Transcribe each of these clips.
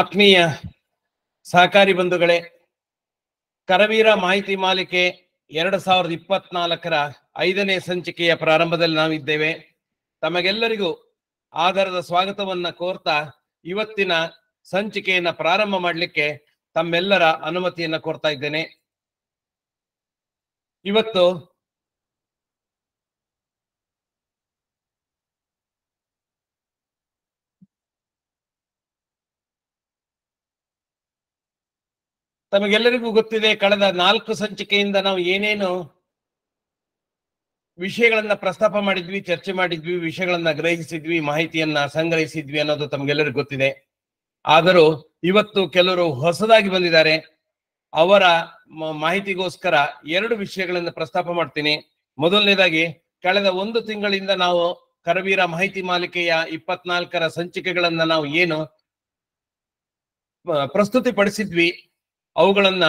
ಆತ್ಮೀಯ ಸಹಕಾರಿ ಬಂಧುಗಳೇ ಕರವೀರ ಮಾಹಿತಿ ಮಾಲಿಕೆ ಎರಡು ಸಾವಿರದ ಇಪ್ಪತ್ನಾಲ್ಕರ ಐದನೇ ಸಂಚಿಕೆಯ ಪ್ರಾರಂಭದಲ್ಲಿ ನಾವಿದ್ದೇವೆ ತಮಗೆಲ್ಲರಿಗೂ ಆಧಾರದ ಸ್ವಾಗತವನ್ನ ಕೋರ್ತಾ ಇವತ್ತಿನ ಸಂಚಿಕೆಯನ್ನ ಪ್ರಾರಂಭ ಮಾಡಲಿಕ್ಕೆ ತಮ್ಮೆಲ್ಲರ ಅನುಮತಿಯನ್ನ ಕೋರ್ತಾ ಇದ್ದೇನೆ ಇವತ್ತು ತಮಗೆಲ್ಲರಿಗೂ ಗೊತ್ತಿದೆ ಕಳೆದ ನಾಲ್ಕು ಸಂಚಿಕೆಯಿಂದ ನಾವು ಏನೇನು ವಿಷಯಗಳನ್ನ ಪ್ರಸ್ತಾಪ ಮಾಡಿದ್ವಿ ಚರ್ಚೆ ಮಾಡಿದ್ವಿ ವಿಷಯಗಳನ್ನ ಗ್ರಹಿಸಿದ್ವಿ ಮಾಹಿತಿಯನ್ನ ಸಂಗ್ರಹಿಸಿದ್ವಿ ಅನ್ನೋದು ತಮಗೆಲ್ಲರಿಗೂ ಗೊತ್ತಿದೆ ಆದರೂ ಇವತ್ತು ಕೆಲವರು ಹೊಸದಾಗಿ ಬಂದಿದ್ದಾರೆ ಅವರ ಮಾಹಿತಿಗೋಸ್ಕರ ಎರಡು ವಿಷಯಗಳನ್ನ ಪ್ರಸ್ತಾಪ ಮಾಡ್ತೀನಿ ಮೊದಲನೇದಾಗಿ ಕಳೆದ ಒಂದು ತಿಂಗಳಿಂದ ನಾವು ಕರವೀರ ಮಾಹಿತಿ ಮಾಲಿಕೆಯ ಇಪ್ಪತ್ನಾಲ್ಕರ ಸಂಚಿಕೆಗಳನ್ನ ನಾವು ಏನು ಪ್ರಸ್ತುತಿ ಪಡಿಸಿದ್ವಿ ಅವುಗಳನ್ನ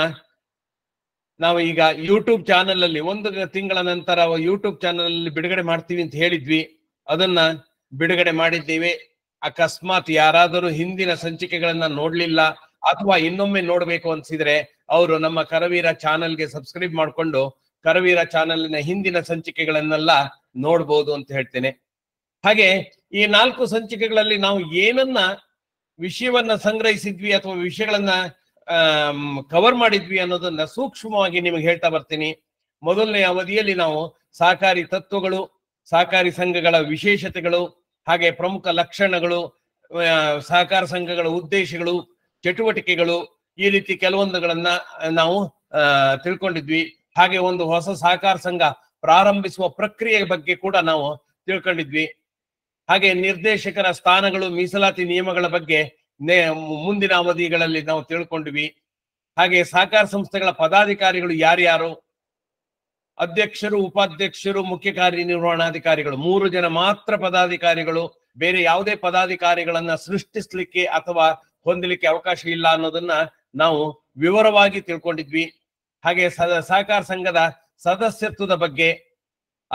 ನಾವು ಈಗ ಯೂಟ್ಯೂಬ್ ಚಾನೆಲ್ ಅಲ್ಲಿ ಒಂದು ತಿಂಗಳ ನಂತರ ಯೂಟ್ಯೂಬ್ ಚಾನೆಲ್ ಅಲ್ಲಿ ಬಿಡುಗಡೆ ಮಾಡ್ತೀವಿ ಅಂತ ಹೇಳಿದ್ವಿ ಅದನ್ನ ಬಿಡುಗಡೆ ಮಾಡಿದ್ದೀವಿ ಅಕಸ್ಮಾತ್ ಯಾರಾದರೂ ಹಿಂದಿನ ಸಂಚಿಕೆಗಳನ್ನ ನೋಡ್ಲಿಲ್ಲ ಅಥವಾ ಇನ್ನೊಮ್ಮೆ ನೋಡ್ಬೇಕು ಅನ್ಸಿದ್ರೆ ಅವರು ನಮ್ಮ ಕರವೀರ ಚಾನಲ್ಗೆ ಸಬ್ಸ್ಕ್ರೈಬ್ ಮಾಡ್ಕೊಂಡು ಕರವೀರ ಚಾನೆಲ್ನ ಹಿಂದಿನ ಸಂಚಿಕೆಗಳನ್ನೆಲ್ಲ ನೋಡ್ಬೋದು ಅಂತ ಹೇಳ್ತೇನೆ ಹಾಗೆ ಈ ನಾಲ್ಕು ಸಂಚಿಕೆಗಳಲ್ಲಿ ನಾವು ಏನನ್ನ ವಿಷಯವನ್ನ ಸಂಗ್ರಹಿಸಿದ್ವಿ ಅಥವಾ ವಿಷಯಗಳನ್ನ ಕವರ್ ಮಾಡಿದ್ವಿ ಅನ್ನೋದನ್ನ ಸೂಕ್ಷ್ಮವಾಗಿ ನಿಮಗೆ ಹೇಳ್ತಾ ಬರ್ತೀನಿ ಮೊದಲನೇ ಅವಧಿಯಲ್ಲಿ ನಾವು ಸಹಕಾರಿ ತತ್ವಗಳು ಸಹಕಾರಿ ಸಂಘಗಳ ವಿಶೇಷತೆಗಳು ಹಾಗೆ ಪ್ರಮುಖ ಲಕ್ಷಣಗಳು ಸಹಕಾರ ಸಂಘಗಳ ಉದ್ದೇಶಗಳು ಚಟುವಟಿಕೆಗಳು ಈ ರೀತಿ ಕೆಲವೊಂದುಗಳನ್ನ ನಾವು ತಿಳ್ಕೊಂಡಿದ್ವಿ ಹಾಗೆ ಒಂದು ಹೊಸ ಸಹಕಾರ ಸಂಘ ಪ್ರಾರಂಭಿಸುವ ಪ್ರಕ್ರಿಯೆ ಬಗ್ಗೆ ಕೂಡ ನಾವು ತಿಳ್ಕೊಂಡಿದ್ವಿ ಹಾಗೆ ನಿರ್ದೇಶಕರ ಸ್ಥಾನಗಳು ಮೀಸಲಾತಿ ನಿಯಮಗಳ ಬಗ್ಗೆ ಮುಂದಿನ ಅವಧಿಗಳಲ್ಲಿ ನಾವು ತಿಳ್ಕೊಂಡ್ವಿ ಹಾಗೆ ಸಹಕಾರ ಸಂಸ್ಥೆಗಳ ಪದಾಧಿಕಾರಿಗಳು ಯಾರ್ಯಾರು ಅಧ್ಯಕ್ಷರು ಉಪಾಧ್ಯಕ್ಷರು ಮುಖ್ಯ ಕಾರ್ಯನಿರ್ವಹಣಾಧಿಕಾರಿಗಳು ಮೂರು ಜನ ಮಾತ್ರ ಪದಾಧಿಕಾರಿಗಳು ಬೇರೆ ಯಾವುದೇ ಪದಾಧಿಕಾರಿಗಳನ್ನ ಸೃಷ್ಟಿಸ್ಲಿಕ್ಕೆ ಅಥವಾ ಹೊಂದಲಿಕ್ಕೆ ಅವಕಾಶ ಇಲ್ಲ ಅನ್ನೋದನ್ನ ನಾವು ವಿವರವಾಗಿ ತಿಳ್ಕೊಂಡಿದ್ವಿ ಹಾಗೆ ಸಹಕಾರ ಸಂಘದ ಸದಸ್ಯತ್ವದ ಬಗ್ಗೆ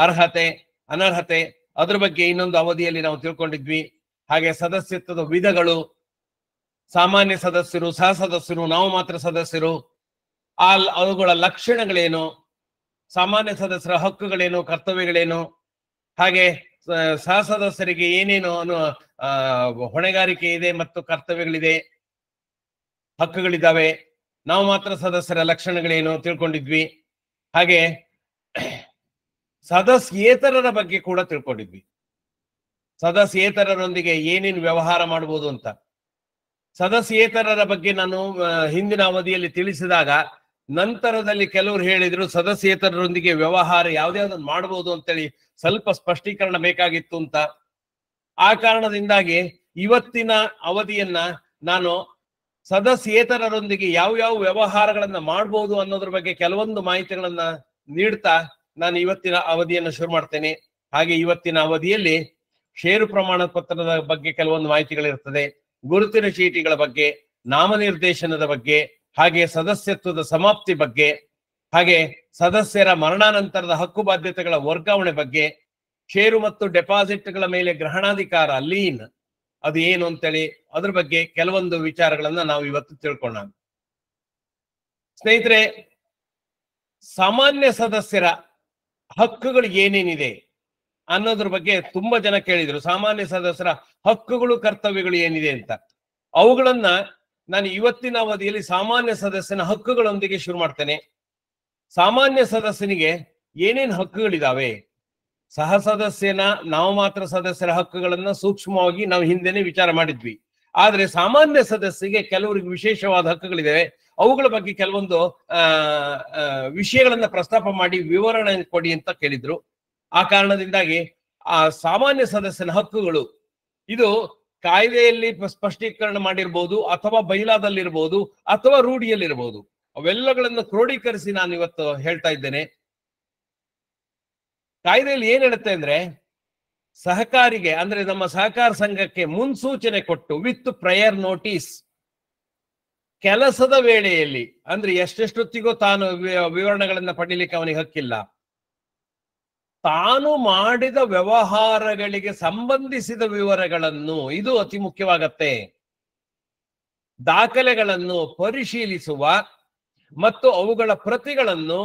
ಅರ್ಹತೆ ಅನರ್ಹತೆ ಅದ್ರ ಬಗ್ಗೆ ಇನ್ನೊಂದು ಅವಧಿಯಲ್ಲಿ ನಾವು ತಿಳ್ಕೊಂಡಿದ್ವಿ ಹಾಗೆ ಸದಸ್ಯತ್ವದ ವಿಧಗಳು ಸಾಮಾನ್ಯ ಸದಸ್ಯರು ಸಹ ಸದಸ್ಯರು ನಾವು ಮಾತ್ರ ಸದಸ್ಯರು ಆ ಅವುಗಳ ಲಕ್ಷಣಗಳೇನು ಸಾಮಾನ್ಯ ಸದಸ್ಯರ ಹಕ್ಕುಗಳೇನು ಕರ್ತವ್ಯಗಳೇನು ಹಾಗೆ ಸಹ ಸದಸ್ಯರಿಗೆ ಏನೇನು ಅನು ಹೊಣೆಗಾರಿಕೆ ಇದೆ ಮತ್ತು ಕರ್ತವ್ಯಗಳಿದೆ ಹಕ್ಕುಗಳಿದ್ದಾವೆ ನಾವು ಮಾತ್ರ ಸದಸ್ಯರ ಲಕ್ಷಣಗಳೇನು ತಿಳ್ಕೊಂಡಿದ್ವಿ ಹಾಗೆ ಸದಸ್ಯೇತರರ ಬಗ್ಗೆ ಕೂಡ ತಿಳ್ಕೊಂಡಿದ್ವಿ ಸದಸ್ಯೇತರರೊಂದಿಗೆ ಏನೇನು ವ್ಯವಹಾರ ಮಾಡ್ಬೋದು ಅಂತ ಸದಸ್ಯೇತರರ ಬಗ್ಗೆ ನಾನು ಹಿಂದಿನ ಅವಧಿಯಲ್ಲಿ ತಿಳಿಸಿದಾಗ ನಂತರದಲ್ಲಿ ಕೆಲವರು ಹೇಳಿದ್ರು ಸದಸ್ಯೇತರರೊಂದಿಗೆ ವ್ಯವಹಾರ ಅದನ್ನು ಮಾಡಬಹುದು ಅಂತೇಳಿ ಸ್ವಲ್ಪ ಸ್ಪಷ್ಟೀಕರಣ ಬೇಕಾಗಿತ್ತು ಅಂತ ಆ ಕಾರಣದಿಂದಾಗಿ ಇವತ್ತಿನ ಅವಧಿಯನ್ನ ನಾನು ಸದಸ್ಯೇತರರೊಂದಿಗೆ ಯಾವ ಯಾವ ವ್ಯವಹಾರಗಳನ್ನ ಮಾಡಬಹುದು ಅನ್ನೋದ್ರ ಬಗ್ಗೆ ಕೆಲವೊಂದು ಮಾಹಿತಿಗಳನ್ನ ನೀಡ್ತಾ ನಾನು ಇವತ್ತಿನ ಅವಧಿಯನ್ನು ಶುರು ಮಾಡ್ತೇನೆ ಹಾಗೆ ಇವತ್ತಿನ ಅವಧಿಯಲ್ಲಿ ಷೇರು ಪ್ರಮಾಣ ಪತ್ರದ ಬಗ್ಗೆ ಕೆಲವೊಂದು ಮಾಹಿತಿಗಳಿರ್ತದೆ ಗುರುತಿನ ಚೀಟಿಗಳ ಬಗ್ಗೆ ನಾಮನಿರ್ದೇಶನದ ಬಗ್ಗೆ ಹಾಗೆ ಸದಸ್ಯತ್ವದ ಸಮಾಪ್ತಿ ಬಗ್ಗೆ ಹಾಗೆ ಸದಸ್ಯರ ಮರಣಾನಂತರದ ಹಕ್ಕು ಬಾಧ್ಯತೆಗಳ ವರ್ಗಾವಣೆ ಬಗ್ಗೆ ಷೇರು ಮತ್ತು ಡೆಪಾಸಿಟ್ಗಳ ಮೇಲೆ ಗ್ರಹಣಾಧಿಕಾರ ಲೀನ್ ಅದು ಏನು ಅಂತೇಳಿ ಅದ್ರ ಬಗ್ಗೆ ಕೆಲವೊಂದು ವಿಚಾರಗಳನ್ನ ನಾವು ಇವತ್ತು ತಿಳ್ಕೊಳ್ಳೋಣ ಸ್ನೇಹಿತರೆ ಸಾಮಾನ್ಯ ಸದಸ್ಯರ ಹಕ್ಕುಗಳು ಏನೇನಿದೆ ಅನ್ನೋದ್ರ ಬಗ್ಗೆ ತುಂಬಾ ಜನ ಕೇಳಿದ್ರು ಸಾಮಾನ್ಯ ಸದಸ್ಯರ ಹಕ್ಕುಗಳು ಕರ್ತವ್ಯಗಳು ಏನಿದೆ ಅಂತ ಅವುಗಳನ್ನ ನಾನು ಇವತ್ತಿನ ಅವಧಿಯಲ್ಲಿ ಸಾಮಾನ್ಯ ಸದಸ್ಯನ ಹಕ್ಕುಗಳೊಂದಿಗೆ ಶುರು ಮಾಡ್ತೇನೆ ಸಾಮಾನ್ಯ ಸದಸ್ಯನಿಗೆ ಏನೇನು ಹಕ್ಕುಗಳಿದಾವೆ ಸಹ ಸದಸ್ಯನ ನಾವು ಮಾತ್ರ ಸದಸ್ಯರ ಹಕ್ಕುಗಳನ್ನ ಸೂಕ್ಷ್ಮವಾಗಿ ನಾವು ಹಿಂದೆನೆ ವಿಚಾರ ಮಾಡಿದ್ವಿ ಆದ್ರೆ ಸಾಮಾನ್ಯ ಸದಸ್ಯರಿಗೆ ಕೆಲವರಿಗೆ ವಿಶೇಷವಾದ ಹಕ್ಕುಗಳಿದ್ದಾವೆ ಅವುಗಳ ಬಗ್ಗೆ ಕೆಲವೊಂದು ಆ ವಿಷಯಗಳನ್ನ ಪ್ರಸ್ತಾಪ ಮಾಡಿ ವಿವರಣೆ ಕೊಡಿ ಅಂತ ಕೇಳಿದ್ರು ಆ ಕಾರಣದಿಂದಾಗಿ ಆ ಸಾಮಾನ್ಯ ಸದಸ್ಯನ ಹಕ್ಕುಗಳು ಇದು ಕಾಯ್ದೆಯಲ್ಲಿ ಸ್ಪಷ್ಟೀಕರಣ ಮಾಡಿರ್ಬೋದು ಅಥವಾ ಬೈಲಾದಲ್ಲಿರ್ಬೋದು ಅಥವಾ ರೂಢಿಯಲ್ಲಿರ್ಬೋದು ಅವೆಲ್ಲಗಳನ್ನು ಕ್ರೋಢೀಕರಿಸಿ ನಾನು ಇವತ್ತು ಹೇಳ್ತಾ ಇದ್ದೇನೆ ಕಾಯ್ದೆಯಲ್ಲಿ ಏನ್ ಹೇಳುತ್ತೆ ಅಂದ್ರೆ ಸಹಕಾರಿಗೆ ಅಂದ್ರೆ ನಮ್ಮ ಸಹಕಾರ ಸಂಘಕ್ಕೆ ಮುನ್ಸೂಚನೆ ಕೊಟ್ಟು ವಿತ್ ಪ್ರಯರ್ ನೋಟಿಸ್ ಕೆಲಸದ ವೇಳೆಯಲ್ಲಿ ಅಂದ್ರೆ ಎಷ್ಟೆಷ್ಟೊತ್ತಿಗೂ ತಾನು ವಿವರಣೆಗಳನ್ನ ಪಡೀಲಿಕ್ಕೆ ಅವನಿಗೆ ಹಕ್ಕಿಲ್ಲ ತಾನು ಮಾಡಿದ ವ್ಯವಹಾರಗಳಿಗೆ ಸಂಬಂಧಿಸಿದ ವಿವರಗಳನ್ನು ಇದು ಅತಿ ಮುಖ್ಯವಾಗತ್ತೆ ದಾಖಲೆಗಳನ್ನು ಪರಿಶೀಲಿಸುವ ಮತ್ತು ಅವುಗಳ ಪ್ರತಿಗಳನ್ನು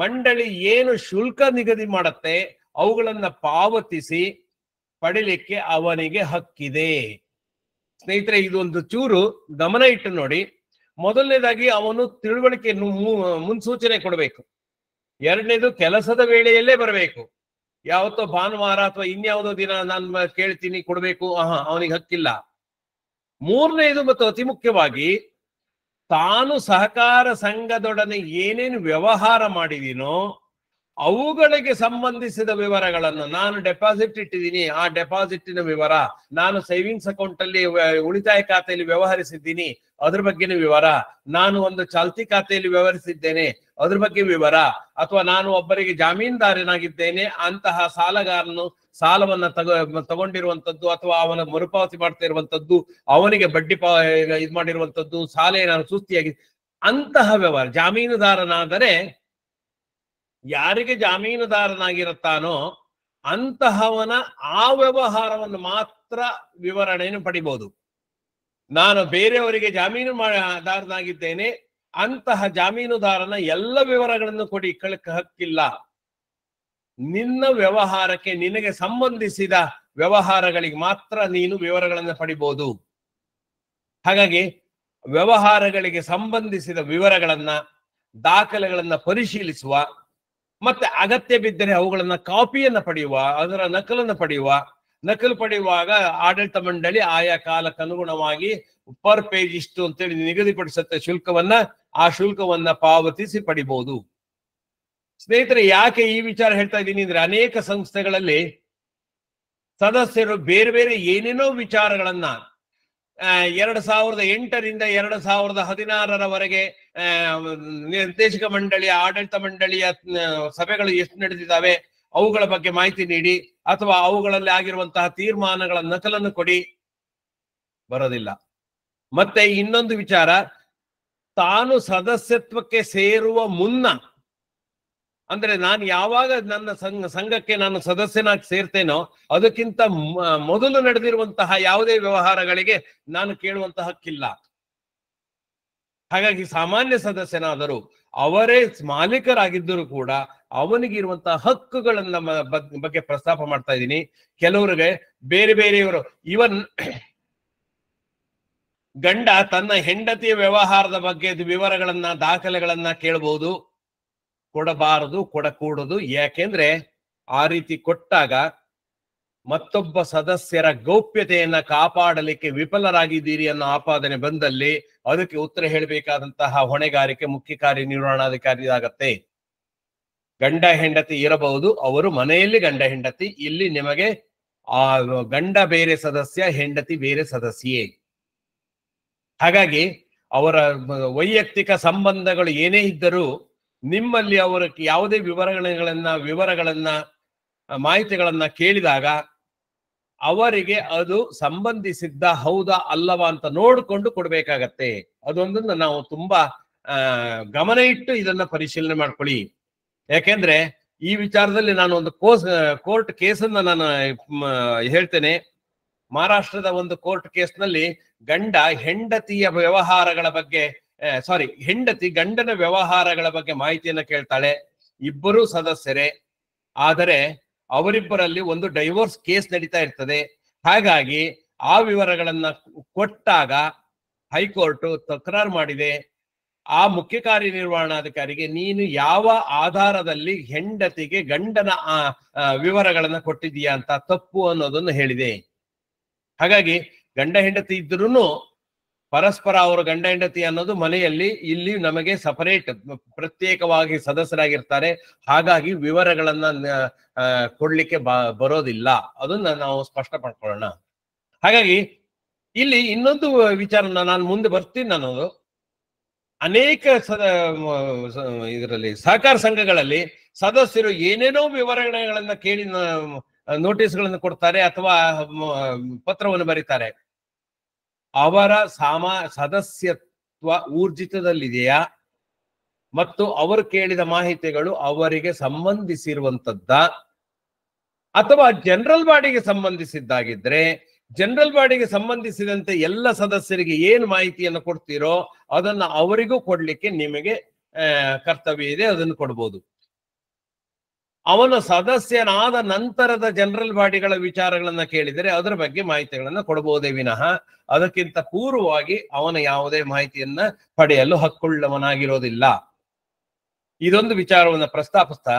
ಮಂಡಳಿ ಏನು ಶುಲ್ಕ ನಿಗದಿ ಮಾಡತ್ತೆ ಅವುಗಳನ್ನ ಪಾವತಿಸಿ ಪಡಿಲಿಕ್ಕೆ ಅವನಿಗೆ ಹಕ್ಕಿದೆ ಸ್ನೇಹಿತರೆ ಇದೊಂದು ಚೂರು ಗಮನ ಇಟ್ಟು ನೋಡಿ ಮೊದಲನೇದಾಗಿ ಅವನು ತಿಳುವಳಿಕೆ ಮುನ್ಸೂಚನೆ ಕೊಡಬೇಕು ಎರಡನೇದು ಕೆಲಸದ ವೇಳೆಯಲ್ಲೇ ಬರಬೇಕು ಯಾವತ್ತೋ ಭಾನುವಾರ ಅಥವಾ ಇನ್ಯಾವುದೋ ದಿನ ನಾನು ಕೇಳ್ತೀನಿ ಕೊಡ್ಬೇಕು ಆಹಾ ಅವನಿಗೆ ಹಕ್ಕಿಲ್ಲ ಮೂರನೇದು ಮತ್ತು ಅತಿ ಮುಖ್ಯವಾಗಿ ತಾನು ಸಹಕಾರ ಸಂಘದೊಡನೆ ಏನೇನು ವ್ಯವಹಾರ ಮಾಡಿದೀನೋ ಅವುಗಳಿಗೆ ಸಂಬಂಧಿಸಿದ ವಿವರಗಳನ್ನು ನಾನು ಡೆಪಾಸಿಟ್ ಇಟ್ಟಿದ್ದೀನಿ ಆ ಡೆಪಾಸಿಟಿನ ವಿವರ ನಾನು ಸೇವಿಂಗ್ಸ್ ಅಕೌಂಟ್ ಅಲ್ಲಿ ಉಳಿತಾಯ ಖಾತೆಯಲ್ಲಿ ವ್ಯವಹರಿಸಿದ್ದೀನಿ ಅದ್ರ ಬಗ್ಗೆನ ವಿವರ ನಾನು ಒಂದು ಚಾಲ್ತಿ ಖಾತೆಯಲ್ಲಿ ವ್ಯವಹರಿಸಿದ್ದೇನೆ ಅದ್ರ ಬಗ್ಗೆ ವಿವರ ಅಥವಾ ನಾನು ಒಬ್ಬರಿಗೆ ಜಾಮೀನ್ದಾರನಾಗಿದ್ದೇನೆ ಅಂತಹ ಸಾಲಗಾರನು ಸಾಲವನ್ನ ತಗ ತಗೊಂಡಿರುವಂತದ್ದು ಅಥವಾ ಅವನ ಮರುಪಾವತಿ ಮಾಡ್ತಾ ಇರುವಂತದ್ದು ಅವನಿಗೆ ಬಡ್ಡಿ ಪಾ ಇದು ಮಾಡಿರುವಂತದ್ದು ಸಾಲ ಏನಾದ್ರು ಸುಸ್ತಿಯಾಗಿ ಅಂತಹ ವ್ಯವಹಾರ ಜಾಮೀನುದಾರನಾದರೆ ಯಾರಿಗೆ ಜಾಮೀನುದಾರನಾಗಿರುತ್ತಾನೋ ಅಂತಹವನ ಆ ವ್ಯವಹಾರವನ್ನು ಮಾತ್ರ ವಿವರಣೆಯನ್ನು ಪಡಿಬಹುದು ನಾನು ಬೇರೆಯವರಿಗೆ ಜಾಮೀನು ದಾರನಾಗಿದ್ದೇನೆ ಅಂತಹ ಜಾಮೀನುದಾರನ ಎಲ್ಲ ವಿವರಗಳನ್ನು ಕೊಡಿ ಕಳಕ ಹಕ್ಕಿಲ್ಲ ನಿನ್ನ ವ್ಯವಹಾರಕ್ಕೆ ನಿನಗೆ ಸಂಬಂಧಿಸಿದ ವ್ಯವಹಾರಗಳಿಗೆ ಮಾತ್ರ ನೀನು ವಿವರಗಳನ್ನು ಪಡಿಬಹುದು ಹಾಗಾಗಿ ವ್ಯವಹಾರಗಳಿಗೆ ಸಂಬಂಧಿಸಿದ ವಿವರಗಳನ್ನ ದಾಖಲೆಗಳನ್ನ ಪರಿಶೀಲಿಸುವ ಮತ್ತೆ ಅಗತ್ಯ ಬಿದ್ದರೆ ಅವುಗಳನ್ನ ಕಾಪಿಯನ್ನ ಪಡೆಯುವ ಅದರ ನಕಲನ್ನು ಪಡೆಯುವ ನಕಲು ಪಡೆಯುವಾಗ ಆಡಳಿತ ಮಂಡಳಿ ಆಯಾ ಕಾಲಕ್ಕೆ ಅನುಗುಣವಾಗಿ ಪರ್ ಪೇಜ್ ಇಷ್ಟು ಅಂತೇಳಿ ನಿಗದಿಪಡಿಸುತ್ತೆ ಶುಲ್ಕವನ್ನ ಆ ಶುಲ್ಕವನ್ನ ಪಾವತಿಸಿ ಪಡಿಬಹುದು ಸ್ನೇಹಿತರೆ ಯಾಕೆ ಈ ವಿಚಾರ ಹೇಳ್ತಾ ಇದ್ದೀನಿ ಅಂದ್ರೆ ಅನೇಕ ಸಂಸ್ಥೆಗಳಲ್ಲಿ ಸದಸ್ಯರು ಬೇರೆ ಬೇರೆ ಏನೇನೋ ವಿಚಾರಗಳನ್ನ ಎರಡ್ ಸಾವಿರದ ಎಂಟರಿಂದ ಎರಡ್ ಸಾವಿರದ ಹದಿನಾರರವರೆಗೆ ನಿರ್ದೇಶಕ ಮಂಡಳಿಯ ಆಡಳಿತ ಮಂಡಳಿಯ ಸಭೆಗಳು ಎಷ್ಟು ನಡೆದಿದ್ದಾವೆ ಅವುಗಳ ಬಗ್ಗೆ ಮಾಹಿತಿ ನೀಡಿ ಅಥವಾ ಅವುಗಳಲ್ಲಿ ಆಗಿರುವಂತಹ ತೀರ್ಮಾನಗಳ ನಕಲನ್ನು ಕೊಡಿ ಬರೋದಿಲ್ಲ ಮತ್ತೆ ಇನ್ನೊಂದು ವಿಚಾರ ತಾನು ಸದಸ್ಯತ್ವಕ್ಕೆ ಸೇರುವ ಮುನ್ನ ಅಂದ್ರೆ ನಾನು ಯಾವಾಗ ನನ್ನ ಸಂಘ ಸಂಘಕ್ಕೆ ನಾನು ಸದಸ್ಯನಾಗಿ ಸೇರ್ತೇನೋ ಅದಕ್ಕಿಂತ ಮೊದಲು ನಡೆದಿರುವಂತಹ ಯಾವುದೇ ವ್ಯವಹಾರಗಳಿಗೆ ನಾನು ಕೇಳುವಂತಹ ಹಕ್ಕಿಲ್ಲ ಹಾಗಾಗಿ ಸಾಮಾನ್ಯ ಸದಸ್ಯನಾದರೂ ಅವರೇ ಮಾಲೀಕರಾಗಿದ್ದರೂ ಕೂಡ ಅವನಿಗಿರುವಂತಹ ಹಕ್ಕುಗಳನ್ನ ಬಗ್ಗೆ ಪ್ರಸ್ತಾಪ ಮಾಡ್ತಾ ಇದ್ದೀನಿ ಕೆಲವರಿಗೆ ಬೇರೆ ಬೇರೆಯವರು ಇವನ್ ಗಂಡ ತನ್ನ ಹೆಂಡತಿಯ ವ್ಯವಹಾರದ ಬಗ್ಗೆ ವಿವರಗಳನ್ನ ದಾಖಲೆಗಳನ್ನ ಕೇಳಬಹುದು ಕೊಡಬಾರದು ಕೊಡಕೂಡದು ಯಾಕೆಂದ್ರೆ ಆ ರೀತಿ ಕೊಟ್ಟಾಗ ಮತ್ತೊಬ್ಬ ಸದಸ್ಯರ ಗೌಪ್ಯತೆಯನ್ನ ಕಾಪಾಡಲಿಕ್ಕೆ ವಿಫಲರಾಗಿದ್ದೀರಿ ಅನ್ನೋ ಆಪಾದನೆ ಬಂದಲ್ಲಿ ಅದಕ್ಕೆ ಉತ್ತರ ಹೇಳಬೇಕಾದಂತಹ ಹೊಣೆಗಾರಿಕೆ ಮುಖ್ಯ ಕಾರ್ಯನಿರ್ವಹಣಾಧಿಕಾರಿ ಆಗತ್ತೆ ಗಂಡ ಹೆಂಡತಿ ಇರಬಹುದು ಅವರು ಮನೆಯಲ್ಲಿ ಗಂಡ ಹೆಂಡತಿ ಇಲ್ಲಿ ನಿಮಗೆ ಆ ಗಂಡ ಬೇರೆ ಸದಸ್ಯ ಹೆಂಡತಿ ಬೇರೆ ಸದಸ್ಯೆ ಹಾಗಾಗಿ ಅವರ ವೈಯಕ್ತಿಕ ಸಂಬಂಧಗಳು ಏನೇ ಇದ್ದರೂ ನಿಮ್ಮಲ್ಲಿ ಅವರ ಯಾವುದೇ ವಿವರಗಳನ್ನ ವಿವರಗಳನ್ನ ಮಾಹಿತಿಗಳನ್ನ ಕೇಳಿದಾಗ ಅವರಿಗೆ ಅದು ಸಂಬಂಧಿಸಿದ್ದ ಹೌದಾ ಅಲ್ಲವಾ ಅಂತ ನೋಡಿಕೊಂಡು ಕೊಡ್ಬೇಕಾಗತ್ತೆ ಅದೊಂದನ್ನ ನಾವು ತುಂಬಾ ಗಮನ ಇಟ್ಟು ಇದನ್ನ ಪರಿಶೀಲನೆ ಮಾಡ್ಕೊಳ್ಳಿ ಯಾಕೆಂದ್ರೆ ಈ ವಿಚಾರದಲ್ಲಿ ನಾನು ಒಂದು ಕೋಸ್ ಕೋರ್ಟ್ ಕೇಸನ್ನ ನಾನು ಹೇಳ್ತೇನೆ ಮಹಾರಾಷ್ಟ್ರದ ಒಂದು ಕೋರ್ಟ್ ನಲ್ಲಿ ಗಂಡ ಹೆಂಡತಿಯ ವ್ಯವಹಾರಗಳ ಬಗ್ಗೆ ಸಾರಿ ಹೆಂಡತಿ ಗಂಡನ ವ್ಯವಹಾರಗಳ ಬಗ್ಗೆ ಮಾಹಿತಿಯನ್ನ ಕೇಳ್ತಾಳೆ ಇಬ್ಬರೂ ಸದಸ್ಯರೇ ಆದರೆ ಅವರಿಬ್ಬರಲ್ಲಿ ಒಂದು ಡೈವೋರ್ಸ್ ಕೇಸ್ ನಡೀತಾ ಇರ್ತದೆ ಹಾಗಾಗಿ ಆ ವಿವರಗಳನ್ನ ಕೊಟ್ಟಾಗ ಹೈಕೋರ್ಟ್ ತಕರಾರು ಮಾಡಿದೆ ಆ ಮುಖ್ಯ ಕಾರ್ಯನಿರ್ವಹಣಾಧಿಕಾರಿಗೆ ನೀನು ಯಾವ ಆಧಾರದಲ್ಲಿ ಹೆಂಡತಿಗೆ ಗಂಡನ ವಿವರಗಳನ್ನ ಕೊಟ್ಟಿದೀಯಾ ಅಂತ ತಪ್ಪು ಅನ್ನೋದನ್ನು ಹೇಳಿದೆ ಹಾಗಾಗಿ ಗಂಡ ಹೆಂಡತಿ ಇದ್ರೂ ಪರಸ್ಪರ ಅವರ ಗಂಡ ಹೆಂಡತಿ ಅನ್ನೋದು ಮನೆಯಲ್ಲಿ ಇಲ್ಲಿ ನಮಗೆ ಸಪರೇಟ್ ಪ್ರತ್ಯೇಕವಾಗಿ ಸದಸ್ಯರಾಗಿರ್ತಾರೆ ಹಾಗಾಗಿ ವಿವರಗಳನ್ನ ಕೊಡ್ಲಿಕ್ಕೆ ಬರೋದಿಲ್ಲ ಅದನ್ನ ನಾವು ಸ್ಪಷ್ಟ ಪಡ್ಕೊಳ್ಳೋಣ ಹಾಗಾಗಿ ಇಲ್ಲಿ ಇನ್ನೊಂದು ವಿಚಾರನ ನಾನು ಮುಂದೆ ಬರ್ತೀನಿ ನಾನು ಅನೇಕ ಸದ ಇದರಲ್ಲಿ ಸಹಕಾರ ಸಂಘಗಳಲ್ಲಿ ಸದಸ್ಯರು ಏನೇನೋ ವಿವರಣೆಗಳನ್ನ ಕೇಳಿ ನೋಟಿಸ್ಗಳನ್ನು ಕೊಡ್ತಾರೆ ಅಥವಾ ಪತ್ರವನ್ನು ಬರೀತಾರೆ ಅವರ ಸಾಮ ಸದಸ್ಯತ್ವ ಊರ್ಜಿತದಲ್ಲಿದೆಯಾ ಮತ್ತು ಅವರು ಕೇಳಿದ ಮಾಹಿತಿಗಳು ಅವರಿಗೆ ಸಂಬಂಧಿಸಿರುವಂತದ್ದ ಅಥವಾ ಜನರಲ್ ಬಾಡಿಗೆ ಸಂಬಂಧಿಸಿದ್ದಾಗಿದ್ರೆ ಜನರಲ್ ಬಾಡಿಗೆ ಸಂಬಂಧಿಸಿದಂತೆ ಎಲ್ಲ ಸದಸ್ಯರಿಗೆ ಏನು ಮಾಹಿತಿಯನ್ನು ಕೊಡ್ತೀರೋ ಅದನ್ನ ಅವರಿಗೂ ಕೊಡ್ಲಿಕ್ಕೆ ನಿಮಗೆ ಕರ್ತವ್ಯ ಇದೆ ಅದನ್ನು ಕೊಡ್ಬೋದು ಅವನ ಸದಸ್ಯನಾದ ನಂತರದ ಜನರಲ್ ಬಾಡಿಗಳ ವಿಚಾರಗಳನ್ನ ಕೇಳಿದರೆ ಅದರ ಬಗ್ಗೆ ಮಾಹಿತಿಗಳನ್ನ ಕೊಡಬಹುದೇ ವಿನಃ ಅದಕ್ಕಿಂತ ಪೂರ್ವವಾಗಿ ಅವನ ಯಾವುದೇ ಮಾಹಿತಿಯನ್ನ ಪಡೆಯಲು ಹಕ್ಕುಳ್ಳವನಾಗಿರೋದಿಲ್ಲ ಇದೊಂದು ವಿಚಾರವನ್ನು ಪ್ರಸ್ತಾಪಿಸ್ತಾ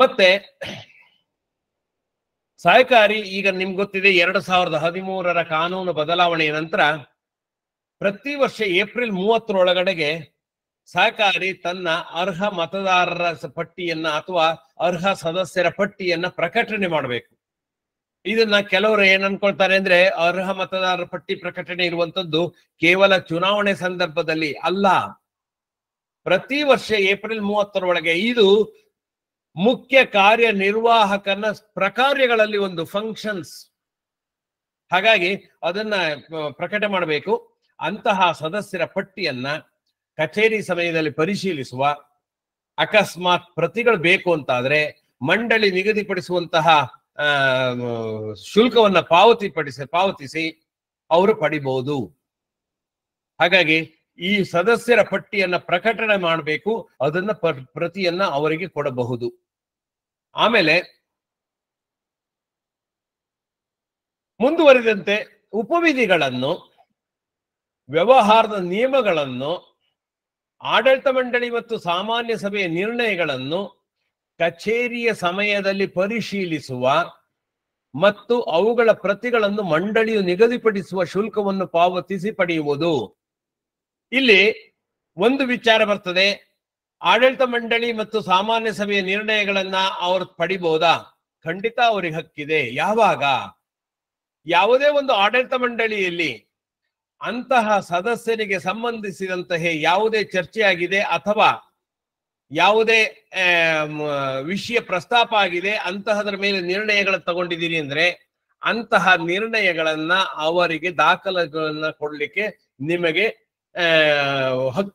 ಮತ್ತೆ ಸಹಕಾರಿ ಈಗ ನಿಮ್ಗೆ ಗೊತ್ತಿದೆ ಎರಡು ಸಾವಿರದ ಹದಿಮೂರರ ಕಾನೂನು ಬದಲಾವಣೆಯ ನಂತರ ಪ್ರತಿ ವರ್ಷ ಏಪ್ರಿಲ್ ಮೂವತ್ತರೊಳಗಡೆಗೆ ಸಹಕಾರಿ ತನ್ನ ಅರ್ಹ ಮತದಾರರ ಪಟ್ಟಿಯನ್ನ ಅಥವಾ ಅರ್ಹ ಸದಸ್ಯರ ಪಟ್ಟಿಯನ್ನ ಪ್ರಕಟಣೆ ಮಾಡಬೇಕು ಇದನ್ನ ಕೆಲವರು ಏನ್ ಅನ್ಕೊಳ್ತಾರೆ ಅಂದ್ರೆ ಅರ್ಹ ಮತದಾರರ ಪಟ್ಟಿ ಪ್ರಕಟಣೆ ಇರುವಂತದ್ದು ಕೇವಲ ಚುನಾವಣೆ ಸಂದರ್ಭದಲ್ಲಿ ಅಲ್ಲ ಪ್ರತಿ ವರ್ಷ ಏಪ್ರಿಲ್ ಮೂವತ್ತರೊಳಗೆ ಇದು ಮುಖ್ಯ ಕಾರ್ಯನಿರ್ವಾಹಕನ ಪ್ರಕಾರ್ಯಗಳಲ್ಲಿ ಒಂದು ಫಂಕ್ಷನ್ಸ್ ಹಾಗಾಗಿ ಅದನ್ನ ಪ್ರಕಟ ಮಾಡಬೇಕು ಅಂತಹ ಸದಸ್ಯರ ಪಟ್ಟಿಯನ್ನ ಕಚೇರಿ ಸಮಯದಲ್ಲಿ ಪರಿಶೀಲಿಸುವ ಅಕಸ್ಮಾತ್ ಪ್ರತಿಗಳು ಬೇಕು ಅಂತಾದ್ರೆ ಮಂಡಳಿ ನಿಗದಿಪಡಿಸುವಂತಹ ಶುಲ್ಕವನ್ನ ಪಾವತಿ ಪಡಿಸಿ ಪಾವತಿಸಿ ಅವರು ಪಡಿಬಹುದು ಹಾಗಾಗಿ ಈ ಸದಸ್ಯರ ಪಟ್ಟಿಯನ್ನ ಪ್ರಕಟಣೆ ಮಾಡಬೇಕು ಅದನ್ನ ಪ್ರತಿಯನ್ನ ಅವರಿಗೆ ಕೊಡಬಹುದು ಆಮೇಲೆ ಮುಂದುವರಿದಂತೆ ಉಪವಿಧಿಗಳನ್ನು ವ್ಯವಹಾರದ ನಿಯಮಗಳನ್ನು ಆಡಳಿತ ಮಂಡಳಿ ಮತ್ತು ಸಾಮಾನ್ಯ ಸಭೆಯ ನಿರ್ಣಯಗಳನ್ನು ಕಚೇರಿಯ ಸಮಯದಲ್ಲಿ ಪರಿಶೀಲಿಸುವ ಮತ್ತು ಅವುಗಳ ಪ್ರತಿಗಳನ್ನು ಮಂಡಳಿಯು ನಿಗದಿಪಡಿಸುವ ಶುಲ್ಕವನ್ನು ಪಾವತಿಸಿ ಪಡೆಯುವುದು ಇಲ್ಲಿ ಒಂದು ವಿಚಾರ ಬರ್ತದೆ ಆಡಳಿತ ಮಂಡಳಿ ಮತ್ತು ಸಾಮಾನ್ಯ ಸಭೆಯ ನಿರ್ಣಯಗಳನ್ನ ಅವರು ಪಡಿಬಹುದಾ ಖಂಡಿತ ಅವರಿಗೆ ಹಕ್ಕಿದೆ ಯಾವಾಗ ಯಾವುದೇ ಒಂದು ಆಡಳಿತ ಮಂಡಳಿಯಲ್ಲಿ ಅಂತಹ ಸದಸ್ಯರಿಗೆ ಸಂಬಂಧಿಸಿದಂತಹ ಯಾವುದೇ ಚರ್ಚೆಯಾಗಿದೆ ಅಥವಾ ಯಾವುದೇ ವಿಷಯ ಪ್ರಸ್ತಾಪ ಆಗಿದೆ ಅಂತಹದ್ರ ಮೇಲೆ ನಿರ್ಣಯಗಳನ್ನು ತಗೊಂಡಿದ್ದೀರಿ ಅಂದ್ರೆ ಅಂತಹ ನಿರ್ಣಯಗಳನ್ನ ಅವರಿಗೆ ದಾಖಲೆಗಳನ್ನ ಕೊಡ್ಲಿಕ್ಕೆ ನಿಮಗೆ ಹಕ್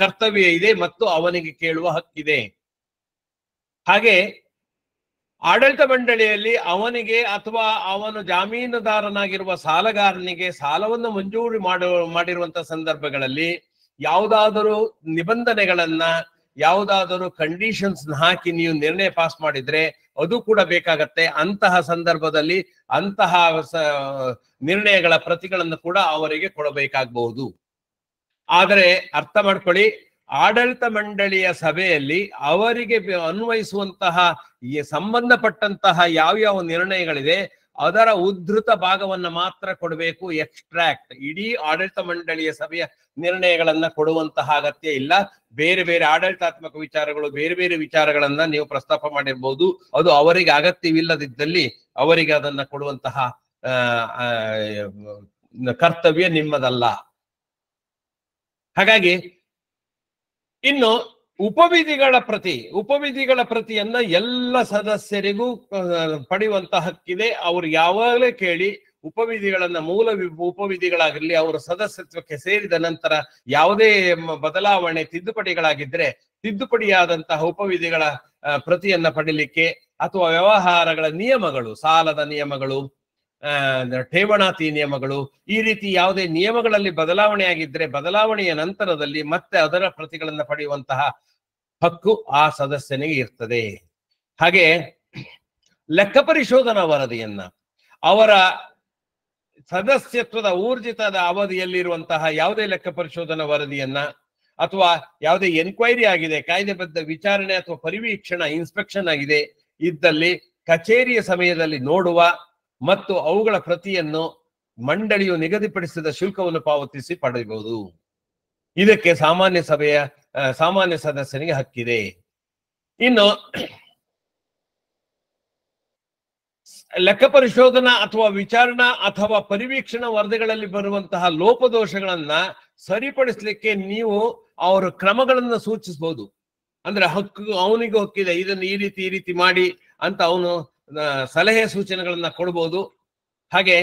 ಕರ್ತವ್ಯ ಇದೆ ಮತ್ತು ಅವನಿಗೆ ಕೇಳುವ ಹಕ್ಕಿದೆ ಹಾಗೆ ಆಡಳಿತ ಮಂಡಳಿಯಲ್ಲಿ ಅವನಿಗೆ ಅಥವಾ ಅವನು ಜಾಮೀನುದಾರನಾಗಿರುವ ಸಾಲಗಾರನಿಗೆ ಸಾಲವನ್ನು ಮಂಜೂರು ಮಾಡುವ ಮಾಡಿರುವಂತಹ ಸಂದರ್ಭಗಳಲ್ಲಿ ಯಾವುದಾದರೂ ನಿಬಂಧನೆಗಳನ್ನ ಯಾವುದಾದರೂ ಕಂಡೀಷನ್ಸ್ ಹಾಕಿ ನೀವು ನಿರ್ಣಯ ಪಾಸ್ ಮಾಡಿದ್ರೆ ಅದು ಕೂಡ ಬೇಕಾಗತ್ತೆ ಅಂತಹ ಸಂದರ್ಭದಲ್ಲಿ ಅಂತಹ ನಿರ್ಣಯಗಳ ಪ್ರತಿಗಳನ್ನು ಕೂಡ ಅವರಿಗೆ ಕೊಡಬೇಕಾಗಬಹುದು ಆದರೆ ಅರ್ಥ ಮಾಡ್ಕೊಳ್ಳಿ ಆಡಳಿತ ಮಂಡಳಿಯ ಸಭೆಯಲ್ಲಿ ಅವರಿಗೆ ಅನ್ವಯಿಸುವಂತಹ ಸಂಬಂಧಪಟ್ಟಂತಹ ಯಾವ್ಯಾವ ನಿರ್ಣಯಗಳಿದೆ ಅದರ ಉದ್ಧೃತ ಭಾಗವನ್ನ ಮಾತ್ರ ಕೊಡಬೇಕು ಎಕ್ಸ್ಟ್ರಾಕ್ಟ್ ಇಡೀ ಆಡಳಿತ ಮಂಡಳಿಯ ಸಭೆಯ ನಿರ್ಣಯಗಳನ್ನ ಕೊಡುವಂತಹ ಅಗತ್ಯ ಇಲ್ಲ ಬೇರೆ ಬೇರೆ ಆಡಳಿತಾತ್ಮಕ ವಿಚಾರಗಳು ಬೇರೆ ಬೇರೆ ವಿಚಾರಗಳನ್ನ ನೀವು ಪ್ರಸ್ತಾಪ ಮಾಡಿರ್ಬೋದು ಅದು ಅವರಿಗೆ ಅಗತ್ಯವಿಲ್ಲದಿದ್ದಲ್ಲಿ ಅವರಿಗೆ ಅದನ್ನ ಕೊಡುವಂತಹ ಕರ್ತವ್ಯ ನಿಮ್ಮದಲ್ಲ ಹಾಗಾಗಿ ಇನ್ನು ಉಪವಿಧಿಗಳ ಪ್ರತಿ ಉಪವಿಧಿಗಳ ಪ್ರತಿಯನ್ನ ಎಲ್ಲ ಸದಸ್ಯರಿಗೂ ಪಡೆಯುವಂತ ಹಕ್ಕಿದೆ ಅವ್ರು ಯಾವಾಗಲೇ ಕೇಳಿ ಉಪವಿಧಿಗಳನ್ನ ಮೂಲ ಉಪವಿಧಿಗಳಾಗಿರ್ಲಿ ಅವರ ಸದಸ್ಯತ್ವಕ್ಕೆ ಸೇರಿದ ನಂತರ ಯಾವುದೇ ಬದಲಾವಣೆ ತಿದ್ದುಪಡಿಗಳಾಗಿದ್ರೆ ತಿದ್ದುಪಡಿಯಾದಂತಹ ಉಪವಿಧಿಗಳ ಪ್ರತಿಯನ್ನ ಪಡೀಲಿಕ್ಕೆ ಅಥವಾ ವ್ಯವಹಾರಗಳ ನಿಯಮಗಳು ಸಾಲದ ನಿಯಮಗಳು ಠೇವಣಾತಿ ನಿಯಮಗಳು ಈ ರೀತಿ ಯಾವುದೇ ನಿಯಮಗಳಲ್ಲಿ ಬದಲಾವಣೆ ಆಗಿದ್ರೆ ಬದಲಾವಣೆಯ ನಂತರದಲ್ಲಿ ಮತ್ತೆ ಅದರ ಪ್ರತಿಗಳನ್ನು ಪಡೆಯುವಂತಹ ಹಕ್ಕು ಆ ಸದಸ್ಯನಿಗೆ ಇರ್ತದೆ ಹಾಗೆ ಲೆಕ್ಕ ಪರಿಶೋಧನಾ ವರದಿಯನ್ನ ಅವರ ಸದಸ್ಯತ್ವದ ಊರ್ಜಿತದ ಅವಧಿಯಲ್ಲಿರುವಂತಹ ಯಾವುದೇ ಲೆಕ್ಕ ಪರಿಶೋಧನಾ ವರದಿಯನ್ನ ಅಥವಾ ಯಾವುದೇ ಎನ್ಕ್ವೈರಿ ಆಗಿದೆ ಕಾಯ್ದೆಬದ್ಧ ವಿಚಾರಣೆ ಅಥವಾ ಪರಿವೀಕ್ಷಣ ಇನ್ಸ್ಪೆಕ್ಷನ್ ಆಗಿದೆ ಇದ್ದಲ್ಲಿ ಕಚೇರಿಯ ಸಮಯದಲ್ಲಿ ನೋಡುವ ಮತ್ತು ಅವುಗಳ ಪ್ರತಿಯನ್ನು ಮಂಡಳಿಯು ನಿಗದಿಪಡಿಸಿದ ಶುಲ್ಕವನ್ನು ಪಾವತಿಸಿ ಪಡೆಯಬಹುದು ಇದಕ್ಕೆ ಸಾಮಾನ್ಯ ಸಭೆಯ ಸಾಮಾನ್ಯ ಸದಸ್ಯನಿಗೆ ಹಕ್ಕಿದೆ ಇನ್ನು ಲೆಕ್ಕ ಪರಿಶೋಧನಾ ಅಥವಾ ವಿಚಾರಣಾ ಅಥವಾ ಪರಿವೀಕ್ಷಣಾ ವರದಿಗಳಲ್ಲಿ ಬರುವಂತಹ ಲೋಪದೋಷಗಳನ್ನ ಸರಿಪಡಿಸಲಿಕ್ಕೆ ನೀವು ಅವರ ಕ್ರಮಗಳನ್ನು ಸೂಚಿಸಬಹುದು ಅಂದ್ರೆ ಹಕ್ಕು ಅವನಿಗೂ ಹಕ್ಕಿದೆ ಇದನ್ನು ಈ ರೀತಿ ಈ ರೀತಿ ಮಾಡಿ ಅಂತ ಅವನು ಸಲಹೆ ಸೂಚನೆಗಳನ್ನ ಕೊಡಬಹುದು ಹಾಗೆ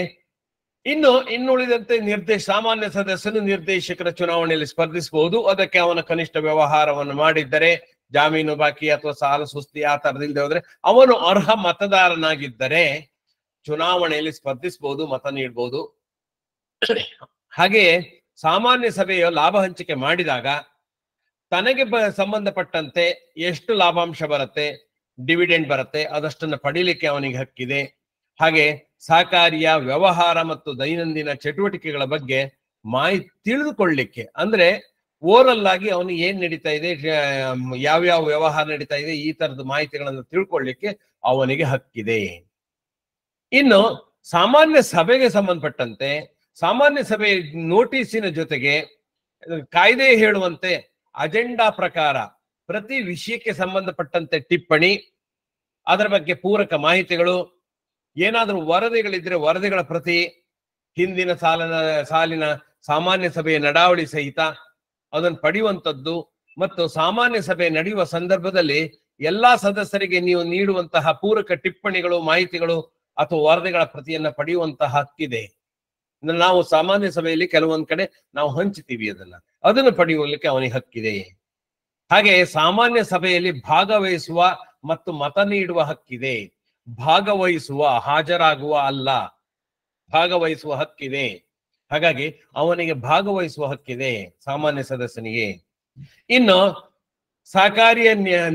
ಇನ್ನು ಇನ್ನುಳಿದಂತೆ ನಿರ್ದೇಶ ಸಾಮಾನ್ಯ ಸದಸ್ಯನು ನಿರ್ದೇಶಕರ ಚುನಾವಣೆಯಲ್ಲಿ ಸ್ಪರ್ಧಿಸಬಹುದು ಅದಕ್ಕೆ ಅವನ ಕನಿಷ್ಠ ವ್ಯವಹಾರವನ್ನು ಮಾಡಿದ್ದರೆ ಜಾಮೀನು ಬಾಕಿ ಅಥವಾ ಸಾಲ ಸುಸ್ತಿ ಆ ತರದಿಂದ ಹೋದ್ರೆ ಅವನು ಅರ್ಹ ಮತದಾರನಾಗಿದ್ದರೆ ಚುನಾವಣೆಯಲ್ಲಿ ಸ್ಪರ್ಧಿಸಬಹುದು ಮತ ನೀಡಬಹುದು ಹಾಗೆಯೇ ಸಾಮಾನ್ಯ ಸಭೆಯ ಲಾಭ ಹಂಚಿಕೆ ಮಾಡಿದಾಗ ತನಗೆ ಸಂಬಂಧಪಟ್ಟಂತೆ ಎಷ್ಟು ಲಾಭಾಂಶ ಬರುತ್ತೆ ಡಿವಿಡೆಂಡ್ ಬರುತ್ತೆ ಅದಷ್ಟನ್ನು ಪಡೀಲಿಕ್ಕೆ ಅವನಿಗೆ ಹಕ್ಕಿದೆ ಹಾಗೆ ಸಹಕಾರಿಯ ವ್ಯವಹಾರ ಮತ್ತು ದೈನಂದಿನ ಚಟುವಟಿಕೆಗಳ ಬಗ್ಗೆ ಮಾಹಿತಿ ತಿಳಿದುಕೊಳ್ಳಿಕ್ಕೆ ಅಂದ್ರೆ ಓರಲ್ ಆಗಿ ಅವನು ಏನ್ ನಡೀತಾ ಇದೆ ಯಾವ್ಯಾವ ವ್ಯವಹಾರ ನಡೀತಾ ಇದೆ ಈ ತರದ ಮಾಹಿತಿಗಳನ್ನು ತಿಳ್ಕೊಳ್ಳಿಕ್ಕೆ ಅವನಿಗೆ ಹಕ್ಕಿದೆ ಇನ್ನು ಸಾಮಾನ್ಯ ಸಭೆಗೆ ಸಂಬಂಧಪಟ್ಟಂತೆ ಸಾಮಾನ್ಯ ಸಭೆ ನೋಟಿಸಿನ ಜೊತೆಗೆ ಕಾಯ್ದೆ ಹೇಳುವಂತೆ ಅಜೆಂಡಾ ಪ್ರಕಾರ ಪ್ರತಿ ವಿಷಯಕ್ಕೆ ಸಂಬಂಧಪಟ್ಟಂತೆ ಟಿಪ್ಪಣಿ ಅದರ ಬಗ್ಗೆ ಪೂರಕ ಮಾಹಿತಿಗಳು ಏನಾದರೂ ವರದಿಗಳಿದ್ರೆ ವರದಿಗಳ ಪ್ರತಿ ಹಿಂದಿನ ಸಾಲನ ಸಾಲಿನ ಸಾಮಾನ್ಯ ಸಭೆಯ ನಡಾವಳಿ ಸಹಿತ ಅದನ್ನು ಪಡೆಯುವಂಥದ್ದು ಮತ್ತು ಸಾಮಾನ್ಯ ಸಭೆ ನಡೆಯುವ ಸಂದರ್ಭದಲ್ಲಿ ಎಲ್ಲಾ ಸದಸ್ಯರಿಗೆ ನೀವು ನೀಡುವಂತಹ ಪೂರಕ ಟಿಪ್ಪಣಿಗಳು ಮಾಹಿತಿಗಳು ಅಥವಾ ವರದಿಗಳ ಪ್ರತಿಯನ್ನ ಪಡೆಯುವಂತಹ ಹಕ್ಕಿದೆ ನಾವು ಸಾಮಾನ್ಯ ಸಭೆಯಲ್ಲಿ ಕೆಲವೊಂದು ಕಡೆ ನಾವು ಹಂಚ್ತೀವಿ ಅದನ್ನ ಅದನ್ನು ಪಡೆಯುವಲ್ಲಿಕ್ಕೆ ಅವನಿಗೆ ಹಕ್ಕಿದೆ ಹಾಗೆ ಸಾಮಾನ್ಯ ಸಭೆಯಲ್ಲಿ ಭಾಗವಹಿಸುವ ಮತ್ತು ಮತ ನೀಡುವ ಹಕ್ಕಿದೆ ಭಾಗವಹಿಸುವ ಹಾಜರಾಗುವ ಅಲ್ಲ ಭಾಗವಹಿಸುವ ಹಕ್ಕಿದೆ ಹಾಗಾಗಿ ಅವನಿಗೆ ಭಾಗವಹಿಸುವ ಹಕ್ಕಿದೆ ಸಾಮಾನ್ಯ ಸದಸ್ಯನಿಗೆ ಇನ್ನು ಸಹಕಾರಿಯ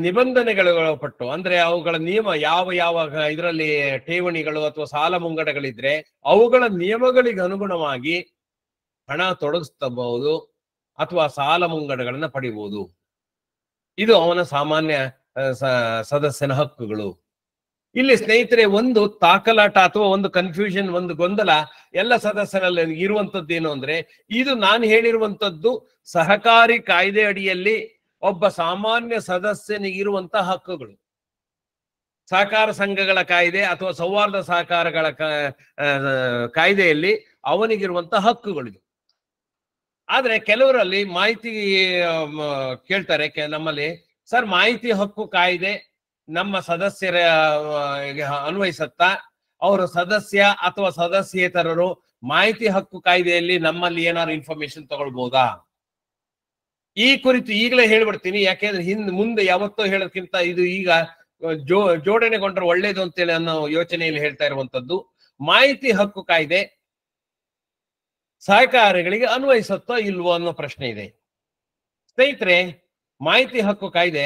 ನಿಬಂಧನೆಗಳು ಪಟ್ಟು ಅಂದ್ರೆ ಅವುಗಳ ನಿಯಮ ಯಾವ ಯಾವ ಇದರಲ್ಲಿ ಠೇವಣಿಗಳು ಅಥವಾ ಸಾಲ ಮುಂಗಡಗಳಿದ್ರೆ ಅವುಗಳ ನಿಯಮಗಳಿಗೆ ಅನುಗುಣವಾಗಿ ಹಣ ತೊಡಗಿಸಬಹುದು ಅಥವಾ ಸಾಲ ಮುಂಗಡಗಳನ್ನ ಪಡಿಬಹುದು ಇದು ಅವನ ಸಾಮಾನ್ಯ ಸದಸ್ಯನ ಹಕ್ಕುಗಳು ಇಲ್ಲಿ ಸ್ನೇಹಿತರೆ ಒಂದು ತಾಕಲಾಟ ಅಥವಾ ಒಂದು ಕನ್ಫ್ಯೂಷನ್ ಒಂದು ಗೊಂದಲ ಎಲ್ಲ ಸದಸ್ಯರಲ್ಲಿ ಇರುವಂತದ್ದು ಏನು ಅಂದ್ರೆ ಇದು ನಾನು ಹೇಳಿರುವಂತದ್ದು ಸಹಕಾರಿ ಕಾಯ್ದೆ ಅಡಿಯಲ್ಲಿ ಒಬ್ಬ ಸಾಮಾನ್ಯ ಸದಸ್ಯನಿಗಿರುವಂತಹ ಹಕ್ಕುಗಳು ಸಹಕಾರ ಸಂಘಗಳ ಕಾಯ್ದೆ ಅಥವಾ ಸೌಹಾರ್ದ ಸಹಕಾರಗಳ ಕಾಯ್ದೆಯಲ್ಲಿ ಅವನಿಗಿರುವಂತಹ ಹಕ್ಕುಗಳಿದು ಆದ್ರೆ ಕೆಲವರಲ್ಲಿ ಮಾಹಿತಿ ಕೇಳ್ತಾರೆ ನಮ್ಮಲ್ಲಿ ಸರ್ ಮಾಹಿತಿ ಹಕ್ಕು ಕಾಯ್ದೆ ನಮ್ಮ ಸದಸ್ಯರ ಅನ್ವಯಿಸತ್ತಾ ಅವರು ಸದಸ್ಯ ಅಥವಾ ಸದಸ್ಯೇತರರು ಮಾಹಿತಿ ಹಕ್ಕು ಕಾಯ್ದೆಯಲ್ಲಿ ನಮ್ಮಲ್ಲಿ ಏನಾದ್ರು ಇನ್ಫಾರ್ಮೇಶನ್ ತಗೊಳ್ಬಹುದಾ ಈ ಕುರಿತು ಈಗಲೇ ಹೇಳ್ಬಿಡ್ತೀನಿ ಯಾಕೆಂದ್ರೆ ಹಿಂದ್ ಮುಂದೆ ಯಾವತ್ತೋ ಹೇಳೋದ್ಕಿಂತ ಇದು ಈಗ ಜೋ ಜೋಡಣೆಗೊಂಡ್ರೆ ಒಳ್ಳೇದು ಅಂತೇಳಿ ಅನ್ನೋ ಯೋಚನೆಯಲ್ಲಿ ಹೇಳ್ತಾ ಇರುವಂತದ್ದು ಮಾಹಿತಿ ಹಕ್ಕು ಕಾಯ್ದೆ ಸಹಕಾರಿಗಳಿಗೆ ಅನ್ವಯಿಸುತ್ತೋ ಇಲ್ವೋ ಅನ್ನೋ ಪ್ರಶ್ನೆ ಇದೆ ಸ್ನೇಹಿತರೆ ಮಾಹಿತಿ ಹಕ್ಕು ಕಾಯ್ದೆ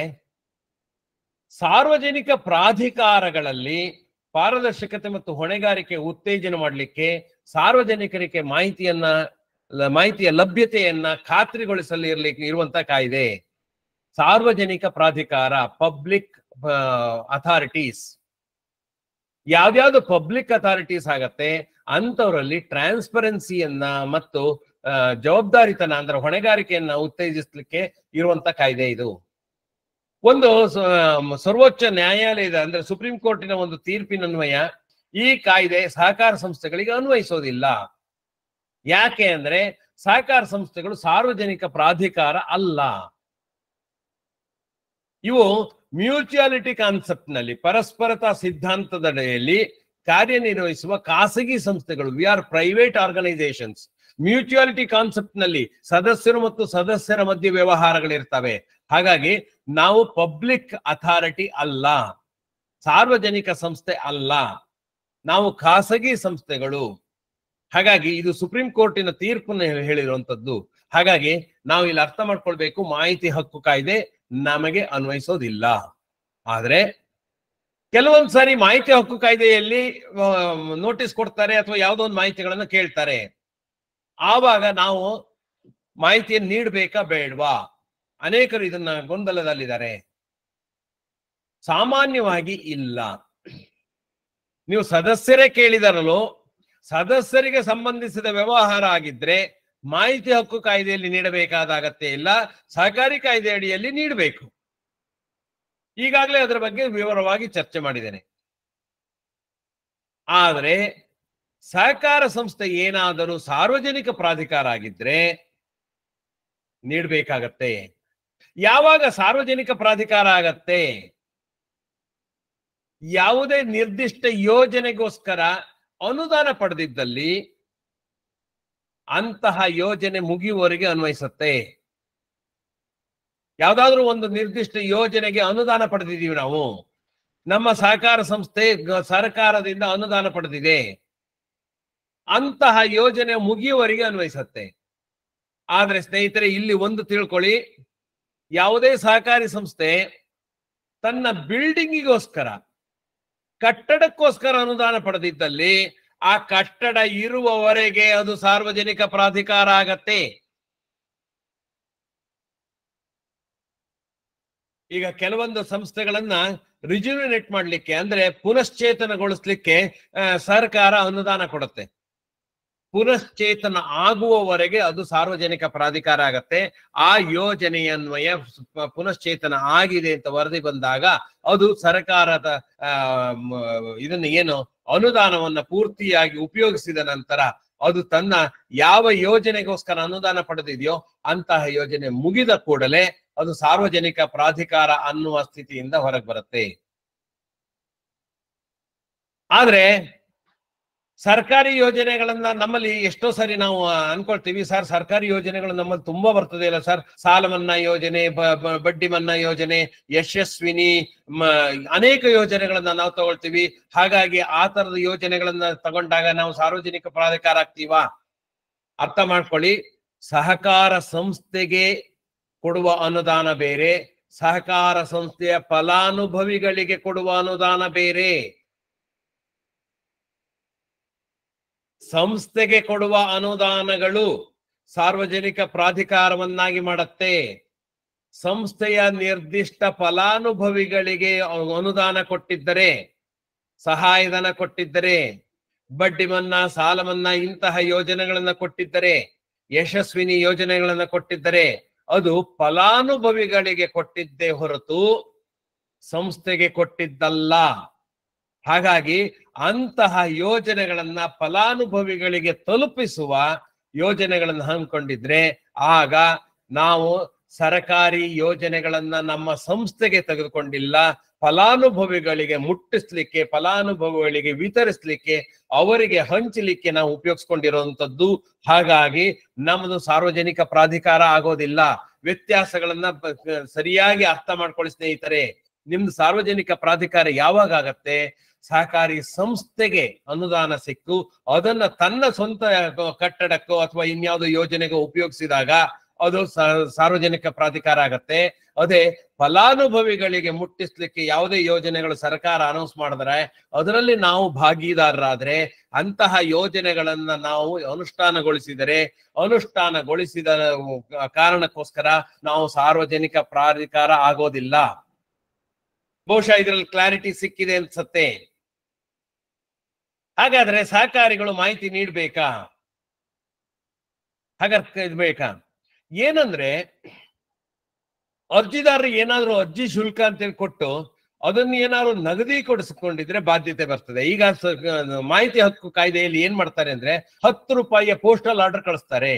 ಸಾರ್ವಜನಿಕ ಪ್ರಾಧಿಕಾರಗಳಲ್ಲಿ ಪಾರದರ್ಶಕತೆ ಮತ್ತು ಹೊಣೆಗಾರಿಕೆ ಉತ್ತೇಜನ ಮಾಡಲಿಕ್ಕೆ ಸಾರ್ವಜನಿಕರಿಗೆ ಮಾಹಿತಿಯನ್ನ ಮಾಹಿತಿಯ ಲಭ್ಯತೆಯನ್ನ ಖಾತ್ರಿಗೊಳಿಸಲಿ ಇರ್ಲಿಕ್ಕೆ ಇರುವಂತ ಕಾಯ್ದೆ ಸಾರ್ವಜನಿಕ ಪ್ರಾಧಿಕಾರ ಪಬ್ಲಿಕ್ ಅಥಾರಿಟೀಸ್ ಯಾವ್ದಾವ್ದು ಪಬ್ಲಿಕ್ ಅಥಾರಿಟೀಸ್ ಆಗತ್ತೆ ಅಂತವರಲ್ಲಿ ಟ್ರಾನ್ಸ್ಪರೆನ್ಸಿಯನ್ನ ಮತ್ತು ಜವಾಬ್ದಾರಿತನ ಅಂದ್ರೆ ಹೊಣೆಗಾರಿಕೆಯನ್ನ ಉತ್ತೇಜಿಸಲಿಕ್ಕೆ ಇರುವಂತ ಕಾಯ್ದೆ ಇದು ಒಂದು ಸರ್ವೋಚ್ಚ ನ್ಯಾಯಾಲಯದ ಅಂದ್ರೆ ಸುಪ್ರೀಂ ಕೋರ್ಟಿನ ಒಂದು ತೀರ್ಪಿನನ್ವಯ ಈ ಕಾಯ್ದೆ ಸಹಕಾರ ಸಂಸ್ಥೆಗಳಿಗೆ ಅನ್ವಯಿಸೋದಿಲ್ಲ ಯಾಕೆ ಅಂದ್ರೆ ಸಹಕಾರ ಸಂಸ್ಥೆಗಳು ಸಾರ್ವಜನಿಕ ಪ್ರಾಧಿಕಾರ ಅಲ್ಲ ಇವು ಮ್ಯೂಚುಯಾಲಿಟಿ ಕಾನ್ಸೆಪ್ಟ್ ನಲ್ಲಿ ಪರಸ್ಪರತಾ ಸಿದ್ಧಾಂತದಡೆಯಲ್ಲಿ ಕಾರ್ಯನಿರ್ವಹಿಸುವ ಖಾಸಗಿ ಸಂಸ್ಥೆಗಳು we are private organisations mutuality concept ನಲ್ಲಿ ಸದಸ್ಯರು ಮತ್ತು ಸದಸ್ಯರ ಮಧ್ಯೆ ವ್ಯವಹಾರಗಳಿರ್ತವೆ ಹಾಗಾಗಿ ನಾವು ಪಬ್ಲಿಕ್ ಅಥಾರಿಟಿ ಅಲ್ಲ ಸಾರ್ವಜನಿಕ ಸಂಸ್ಥೆ ಅಲ್ಲ ನಾವು ಖಾಸಗಿ ಸಂಸ್ಥೆಗಳು ಹಾಗಾಗಿ ಇದು ಸುಪ್ರೀಂ ಕೋರ್ಟಿನ ತೀರ್ಪನ್ನು ಹೇಳಿರುವಂತದ್ದು ಹಾಗಾಗಿ ನಾವು ಇಲ್ಲಿ ಅರ್ಥ ಮಾಡ್ಕೊಳ್ಬೇಕು ಮಾಹಿತಿ ಹಕ್ಕು ಕಾಯ್ದೆ ನಮಗೆ ಅನ್ವಯಿಸೋದಿಲ್ಲ ಆದರೆ ಕೆಲವೊಂದ್ ಸಾರಿ ಮಾಹಿತಿ ಹಕ್ಕು ಕಾಯ್ದೆಯಲ್ಲಿ ನೋಟಿಸ್ ಕೊಡ್ತಾರೆ ಅಥವಾ ಯಾವುದೋ ಒಂದು ಮಾಹಿತಿಗಳನ್ನು ಕೇಳ್ತಾರೆ ಆವಾಗ ನಾವು ಮಾಹಿತಿಯನ್ನು ನೀಡ್ಬೇಕಾ ಬೇಡ್ವಾ ಅನೇಕರು ಇದನ್ನ ಗೊಂದಲದಲ್ಲಿದ್ದಾರೆ ಸಾಮಾನ್ಯವಾಗಿ ಇಲ್ಲ ನೀವು ಸದಸ್ಯರೇ ಕೇಳಿದರಲು ಸದಸ್ಯರಿಗೆ ಸಂಬಂಧಿಸಿದ ವ್ಯವಹಾರ ಆಗಿದ್ರೆ ಮಾಹಿತಿ ಹಕ್ಕು ಕಾಯ್ದೆಯಲ್ಲಿ ನೀಡಬೇಕಾದ ಅಗತ್ಯ ಇಲ್ಲ ಸಹಕಾರಿ ಕಾಯ್ದೆ ಅಡಿಯಲ್ಲಿ ನೀಡಬೇಕು ಈಗಾಗಲೇ ಅದರ ಬಗ್ಗೆ ವಿವರವಾಗಿ ಚರ್ಚೆ ಮಾಡಿದ್ದೇನೆ ಆದರೆ ಸಹಕಾರ ಸಂಸ್ಥೆ ಏನಾದರೂ ಸಾರ್ವಜನಿಕ ಪ್ರಾಧಿಕಾರ ಆಗಿದ್ರೆ ನೀಡಬೇಕಾಗತ್ತೆ ಯಾವಾಗ ಸಾರ್ವಜನಿಕ ಪ್ರಾಧಿಕಾರ ಆಗತ್ತೆ ಯಾವುದೇ ನಿರ್ದಿಷ್ಟ ಯೋಜನೆಗೋಸ್ಕರ ಅನುದಾನ ಪಡೆದಿದ್ದಲ್ಲಿ ಅಂತಹ ಯೋಜನೆ ಮುಗಿಯುವವರೆಗೆ ಅನ್ವಯಿಸುತ್ತೆ ಯಾವುದಾದ್ರೂ ಒಂದು ನಿರ್ದಿಷ್ಟ ಯೋಜನೆಗೆ ಅನುದಾನ ಪಡೆದಿದ್ದೀವಿ ನಾವು ನಮ್ಮ ಸಹಕಾರ ಸಂಸ್ಥೆ ಸರ್ಕಾರದಿಂದ ಅನುದಾನ ಪಡೆದಿದೆ ಅಂತಹ ಯೋಜನೆ ಮುಗಿಯುವವರಿಗೆ ಅನ್ವಯಿಸತ್ತೆ ಆದ್ರೆ ಸ್ನೇಹಿತರೆ ಇಲ್ಲಿ ಒಂದು ತಿಳ್ಕೊಳ್ಳಿ ಯಾವುದೇ ಸಹಕಾರಿ ಸಂಸ್ಥೆ ತನ್ನ ಬಿಲ್ಡಿಂಗಿಗೋಸ್ಕರ ಕಟ್ಟಡಕ್ಕೋಸ್ಕರ ಅನುದಾನ ಪಡೆದಿದ್ದಲ್ಲಿ ಆ ಕಟ್ಟಡ ಇರುವವರೆಗೆ ಅದು ಸಾರ್ವಜನಿಕ ಪ್ರಾಧಿಕಾರ ಆಗತ್ತೆ ಈಗ ಕೆಲವೊಂದು ಸಂಸ್ಥೆಗಳನ್ನ ರಿಜ್ಯೂಮಿನೇಟ್ ಮಾಡ್ಲಿಕ್ಕೆ ಅಂದ್ರೆ ಪುನಶ್ಚೇತನಗೊಳಿಸ್ಲಿಕ್ಕೆ ಸರ್ಕಾರ ಅನುದಾನ ಕೊಡುತ್ತೆ ಪುನಶ್ಚೇತನ ಆಗುವವರೆಗೆ ಅದು ಸಾರ್ವಜನಿಕ ಪ್ರಾಧಿಕಾರ ಆಗತ್ತೆ ಆ ಯೋಜನೆಯನ್ವಯ ಪುನಶ್ಚೇತನ ಆಗಿದೆ ಅಂತ ವರದಿ ಬಂದಾಗ ಅದು ಸರ್ಕಾರದ ಇದನ್ನು ಏನು ಅನುದಾನವನ್ನ ಪೂರ್ತಿಯಾಗಿ ಉಪಯೋಗಿಸಿದ ನಂತರ ಅದು ತನ್ನ ಯಾವ ಯೋಜನೆಗೋಸ್ಕರ ಅನುದಾನ ಪಡೆದಿದೆಯೋ ಅಂತಹ ಯೋಜನೆ ಮುಗಿದ ಕೂಡಲೇ ಅದು ಸಾರ್ವಜನಿಕ ಪ್ರಾಧಿಕಾರ ಅನ್ನುವ ಸ್ಥಿತಿಯಿಂದ ಹೊರಗೆ ಬರುತ್ತೆ ಆದ್ರೆ ಸರ್ಕಾರಿ ಯೋಜನೆಗಳನ್ನ ನಮ್ಮಲ್ಲಿ ಎಷ್ಟೋ ಸಾರಿ ನಾವು ಅನ್ಕೊಳ್ತೀವಿ ಸರ್ ಸರ್ಕಾರಿ ಯೋಜನೆಗಳು ನಮ್ಮಲ್ಲಿ ತುಂಬಾ ಬರ್ತದೆ ಇಲ್ಲ ಸರ್ ಸಾಲ ಮನ್ನಾ ಯೋಜನೆ ಬಡ್ಡಿ ಮನ್ನಾ ಯೋಜನೆ ಯಶಸ್ವಿನಿ ಅನೇಕ ಯೋಜನೆಗಳನ್ನ ನಾವು ತಗೊಳ್ತೀವಿ ಹಾಗಾಗಿ ಆ ತರದ ಯೋಜನೆಗಳನ್ನ ತಗೊಂಡಾಗ ನಾವು ಸಾರ್ವಜನಿಕ ಪ್ರಾಧಿಕಾರ ಆಗ್ತೀವಾ ಅರ್ಥ ಮಾಡ್ಕೊಳ್ಳಿ ಸಹಕಾರ ಸಂಸ್ಥೆಗೆ ಕೊಡುವ ಅನುದಾನ ಬೇರೆ ಸಹಕಾರ ಸಂಸ್ಥೆಯ ಫಲಾನುಭವಿಗಳಿಗೆ ಕೊಡುವ ಅನುದಾನ ಬೇರೆ ಸಂಸ್ಥೆಗೆ ಕೊಡುವ ಅನುದಾನಗಳು ಸಾರ್ವಜನಿಕ ಪ್ರಾಧಿಕಾರವನ್ನಾಗಿ ಮಾಡುತ್ತೆ ಸಂಸ್ಥೆಯ ನಿರ್ದಿಷ್ಟ ಫಲಾನುಭವಿಗಳಿಗೆ ಅನುದಾನ ಕೊಟ್ಟಿದ್ದರೆ ಸಹಾಯಧನ ಕೊಟ್ಟಿದ್ದರೆ ಬಡ್ಡಿ ಮನ್ನಾ ಸಾಲ ಮನ್ನಾ ಇಂತಹ ಯೋಜನೆಗಳನ್ನ ಕೊಟ್ಟಿದ್ದರೆ ಯಶಸ್ವಿನಿ ಯೋಜನೆಗಳನ್ನ ಕೊಟ್ಟಿದ್ದರೆ ಅದು ಫಲಾನುಭವಿಗಳಿಗೆ ಕೊಟ್ಟಿದ್ದೇ ಹೊರತು ಸಂಸ್ಥೆಗೆ ಕೊಟ್ಟಿದ್ದಲ್ಲ ಹಾಗಾಗಿ ಅಂತಹ ಯೋಜನೆಗಳನ್ನ ಫಲಾನುಭವಿಗಳಿಗೆ ತಲುಪಿಸುವ ಯೋಜನೆಗಳನ್ನು ಹಮ್ಮಿಕೊಂಡಿದ್ರೆ ಆಗ ನಾವು ಸರಕಾರಿ ಯೋಜನೆಗಳನ್ನ ನಮ್ಮ ಸಂಸ್ಥೆಗೆ ತೆಗೆದುಕೊಂಡಿಲ್ಲ ಫಲಾನುಭವಿಗಳಿಗೆ ಮುಟ್ಟಿಸ್ಲಿಕ್ಕೆ ಫಲಾನುಭವಿಗಳಿಗೆ ವಿತರಿಸ್ಲಿಕ್ಕೆ ಅವರಿಗೆ ಹಂಚಲಿಕ್ಕೆ ನಾವು ಉಪಯೋಗಿಸ್ಕೊಂಡಿರುವಂತದ್ದು ಹಾಗಾಗಿ ನಮ್ಮದು ಸಾರ್ವಜನಿಕ ಪ್ರಾಧಿಕಾರ ಆಗೋದಿಲ್ಲ ವ್ಯತ್ಯಾಸಗಳನ್ನ ಸರಿಯಾಗಿ ಅರ್ಥ ಮಾಡ್ಕೊಳ್ಳಿ ಸ್ನೇಹಿತರೆ ನಿಮ್ದು ಸಾರ್ವಜನಿಕ ಪ್ರಾಧಿಕಾರ ಯಾವಾಗ ಆಗತ್ತೆ ಸಹಕಾರಿ ಸಂಸ್ಥೆಗೆ ಅನುದಾನ ಸಿಕ್ಕು ಅದನ್ನ ತನ್ನ ಸ್ವಂತ ಕಟ್ಟಡಕ್ಕೋ ಅಥವಾ ಇನ್ಯಾವುದೋ ಯೋಜನೆಗೂ ಉಪಯೋಗಿಸಿದಾಗ ಅದು ಸಾರ್ವಜನಿಕ ಪ್ರಾಧಿಕಾರ ಆಗತ್ತೆ ಅದೇ ಫಲಾನುಭವಿಗಳಿಗೆ ಮುಟ್ಟಿಸ್ಲಿಕ್ಕೆ ಯಾವುದೇ ಯೋಜನೆಗಳು ಸರ್ಕಾರ ಅನೌನ್ಸ್ ಮಾಡಿದ್ರೆ ಅದರಲ್ಲಿ ನಾವು ಭಾಗಿದಾರರಾದ್ರೆ ಅಂತಹ ಯೋಜನೆಗಳನ್ನ ನಾವು ಅನುಷ್ಠಾನಗೊಳಿಸಿದರೆ ಅನುಷ್ಠಾನಗೊಳಿಸಿದ ಕಾರಣಕ್ಕೋಸ್ಕರ ನಾವು ಸಾರ್ವಜನಿಕ ಪ್ರಾಧಿಕಾರ ಆಗೋದಿಲ್ಲ ಬಹುಶಃ ಇದರಲ್ಲಿ ಕ್ಲಾರಿಟಿ ಸಿಕ್ಕಿದೆ ಅನ್ಸತ್ತೆ ಹಾಗಾದ್ರೆ ಸಹಕಾರಿಗಳು ಮಾಹಿತಿ ನೀಡ್ಬೇಕಾ ಹಾಗೆ ಬೇಕಾ ಏನಂದ್ರೆ ಅರ್ಜಿದಾರರು ಏನಾದ್ರು ಅರ್ಜಿ ಶುಲ್ಕ ಅಂತೇಳಿ ಕೊಟ್ಟು ಅದನ್ನ ಏನಾದ್ರು ಕೊಡಿಸ್ಕೊಂಡಿದ್ರೆ ಬಾಧ್ಯತೆ ಬರ್ತದೆ ಈಗ ಮಾಹಿತಿ ಹಕ್ಕು ಕಾಯ್ದೆಯಲ್ಲಿ ಏನ್ ಮಾಡ್ತಾರೆ ಅಂದ್ರೆ ಹತ್ತು ರೂಪಾಯಿಯ ಪೋಸ್ಟಲ್ ಆರ್ಡರ್ ಕಳಿಸ್ತಾರೆ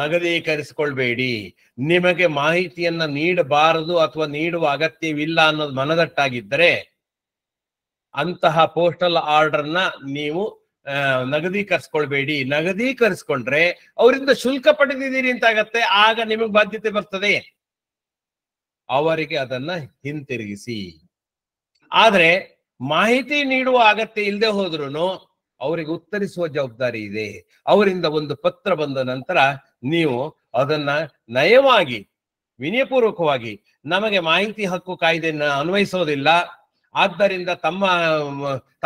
ನಗದೀಕರಿಸಿಕೊಳ್ಬೇಡಿ ನಿಮಗೆ ಮಾಹಿತಿಯನ್ನ ನೀಡಬಾರದು ಅಥವಾ ನೀಡುವ ಅಗತ್ಯವಿಲ್ಲ ಅನ್ನೋದು ಮನದಟ್ಟಾಗಿದ್ದರೆ ಅಂತಹ ಪೋಸ್ಟಲ್ ಆರ್ಡರ್ ನೀವು ನಗದೀಕರಿಸ್ಕೊಳ್ಬೇಡಿ ನಗದೀಕರಿಸ್ಕೊಂಡ್ರೆ ಅವರಿಂದ ಶುಲ್ಕ ಪಡೆದಿದ್ದೀರಿ ಅಂತ ಆಗತ್ತೆ ಆಗ ನಿಮಗೆ ಬಾಧ್ಯತೆ ಬರ್ತದೆ ಅವರಿಗೆ ಅದನ್ನ ಹಿಂತಿರುಗಿಸಿ ಆದ್ರೆ ಮಾಹಿತಿ ನೀಡುವ ಅಗತ್ಯ ಇಲ್ಲದೆ ಹೋದ್ರು ಅವರಿಗೆ ಉತ್ತರಿಸುವ ಜವಾಬ್ದಾರಿ ಇದೆ ಅವರಿಂದ ಒಂದು ಪತ್ರ ಬಂದ ನಂತರ ನೀವು ಅದನ್ನ ನಯವಾಗಿ ವಿನಯಪೂರ್ವಕವಾಗಿ ನಮಗೆ ಮಾಹಿತಿ ಹಕ್ಕು ಕಾಯ್ದೆಯನ್ನು ಅನ್ವಯಿಸೋದಿಲ್ಲ ಆದ್ದರಿಂದ ತಮ್ಮ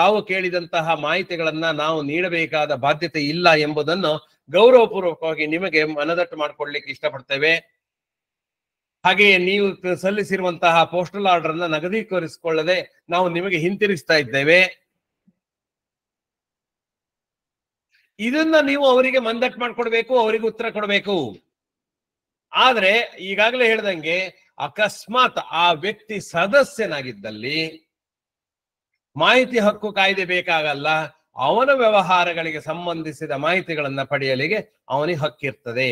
ತಾವು ಕೇಳಿದಂತಹ ಮಾಹಿತಿಗಳನ್ನ ನಾವು ನೀಡಬೇಕಾದ ಬಾಧ್ಯತೆ ಇಲ್ಲ ಎಂಬುದನ್ನು ಗೌರವಪೂರ್ವಕವಾಗಿ ನಿಮಗೆ ಮನದಟ್ಟು ಮಾಡಿಕೊಡ್ಲಿಕ್ಕೆ ಇಷ್ಟಪಡ್ತೇವೆ ಹಾಗೆಯೇ ನೀವು ಸಲ್ಲಿಸಿರುವಂತಹ ಪೋಸ್ಟಲ್ ಆರ್ಡರ್ ಅನ್ನ ನಗದೀಕರಿಸಿಕೊಳ್ಳದೆ ನಾವು ನಿಮಗೆ ಹಿಂತಿರುಗಿಸ್ತಾ ಇದ್ದೇವೆ ಇದನ್ನ ನೀವು ಅವರಿಗೆ ಮನದಟ್ಟು ಮಾಡ್ಕೊಡ್ಬೇಕು ಅವರಿಗೆ ಉತ್ತರ ಕೊಡಬೇಕು ಆದ್ರೆ ಈಗಾಗಲೇ ಹೇಳ್ದಂಗೆ ಅಕಸ್ಮಾತ್ ಆ ವ್ಯಕ್ತಿ ಸದಸ್ಯನಾಗಿದ್ದಲ್ಲಿ ಮಾಹಿತಿ ಹಕ್ಕು ಕಾಯ್ದೆ ಬೇಕಾಗಲ್ಲ ಅವನ ವ್ಯವಹಾರಗಳಿಗೆ ಸಂಬಂಧಿಸಿದ ಮಾಹಿತಿಗಳನ್ನ ಪಡೆಯಲಿಗೆ ಅವನಿಗೆ ಹಕ್ಕಿರ್ತದೆ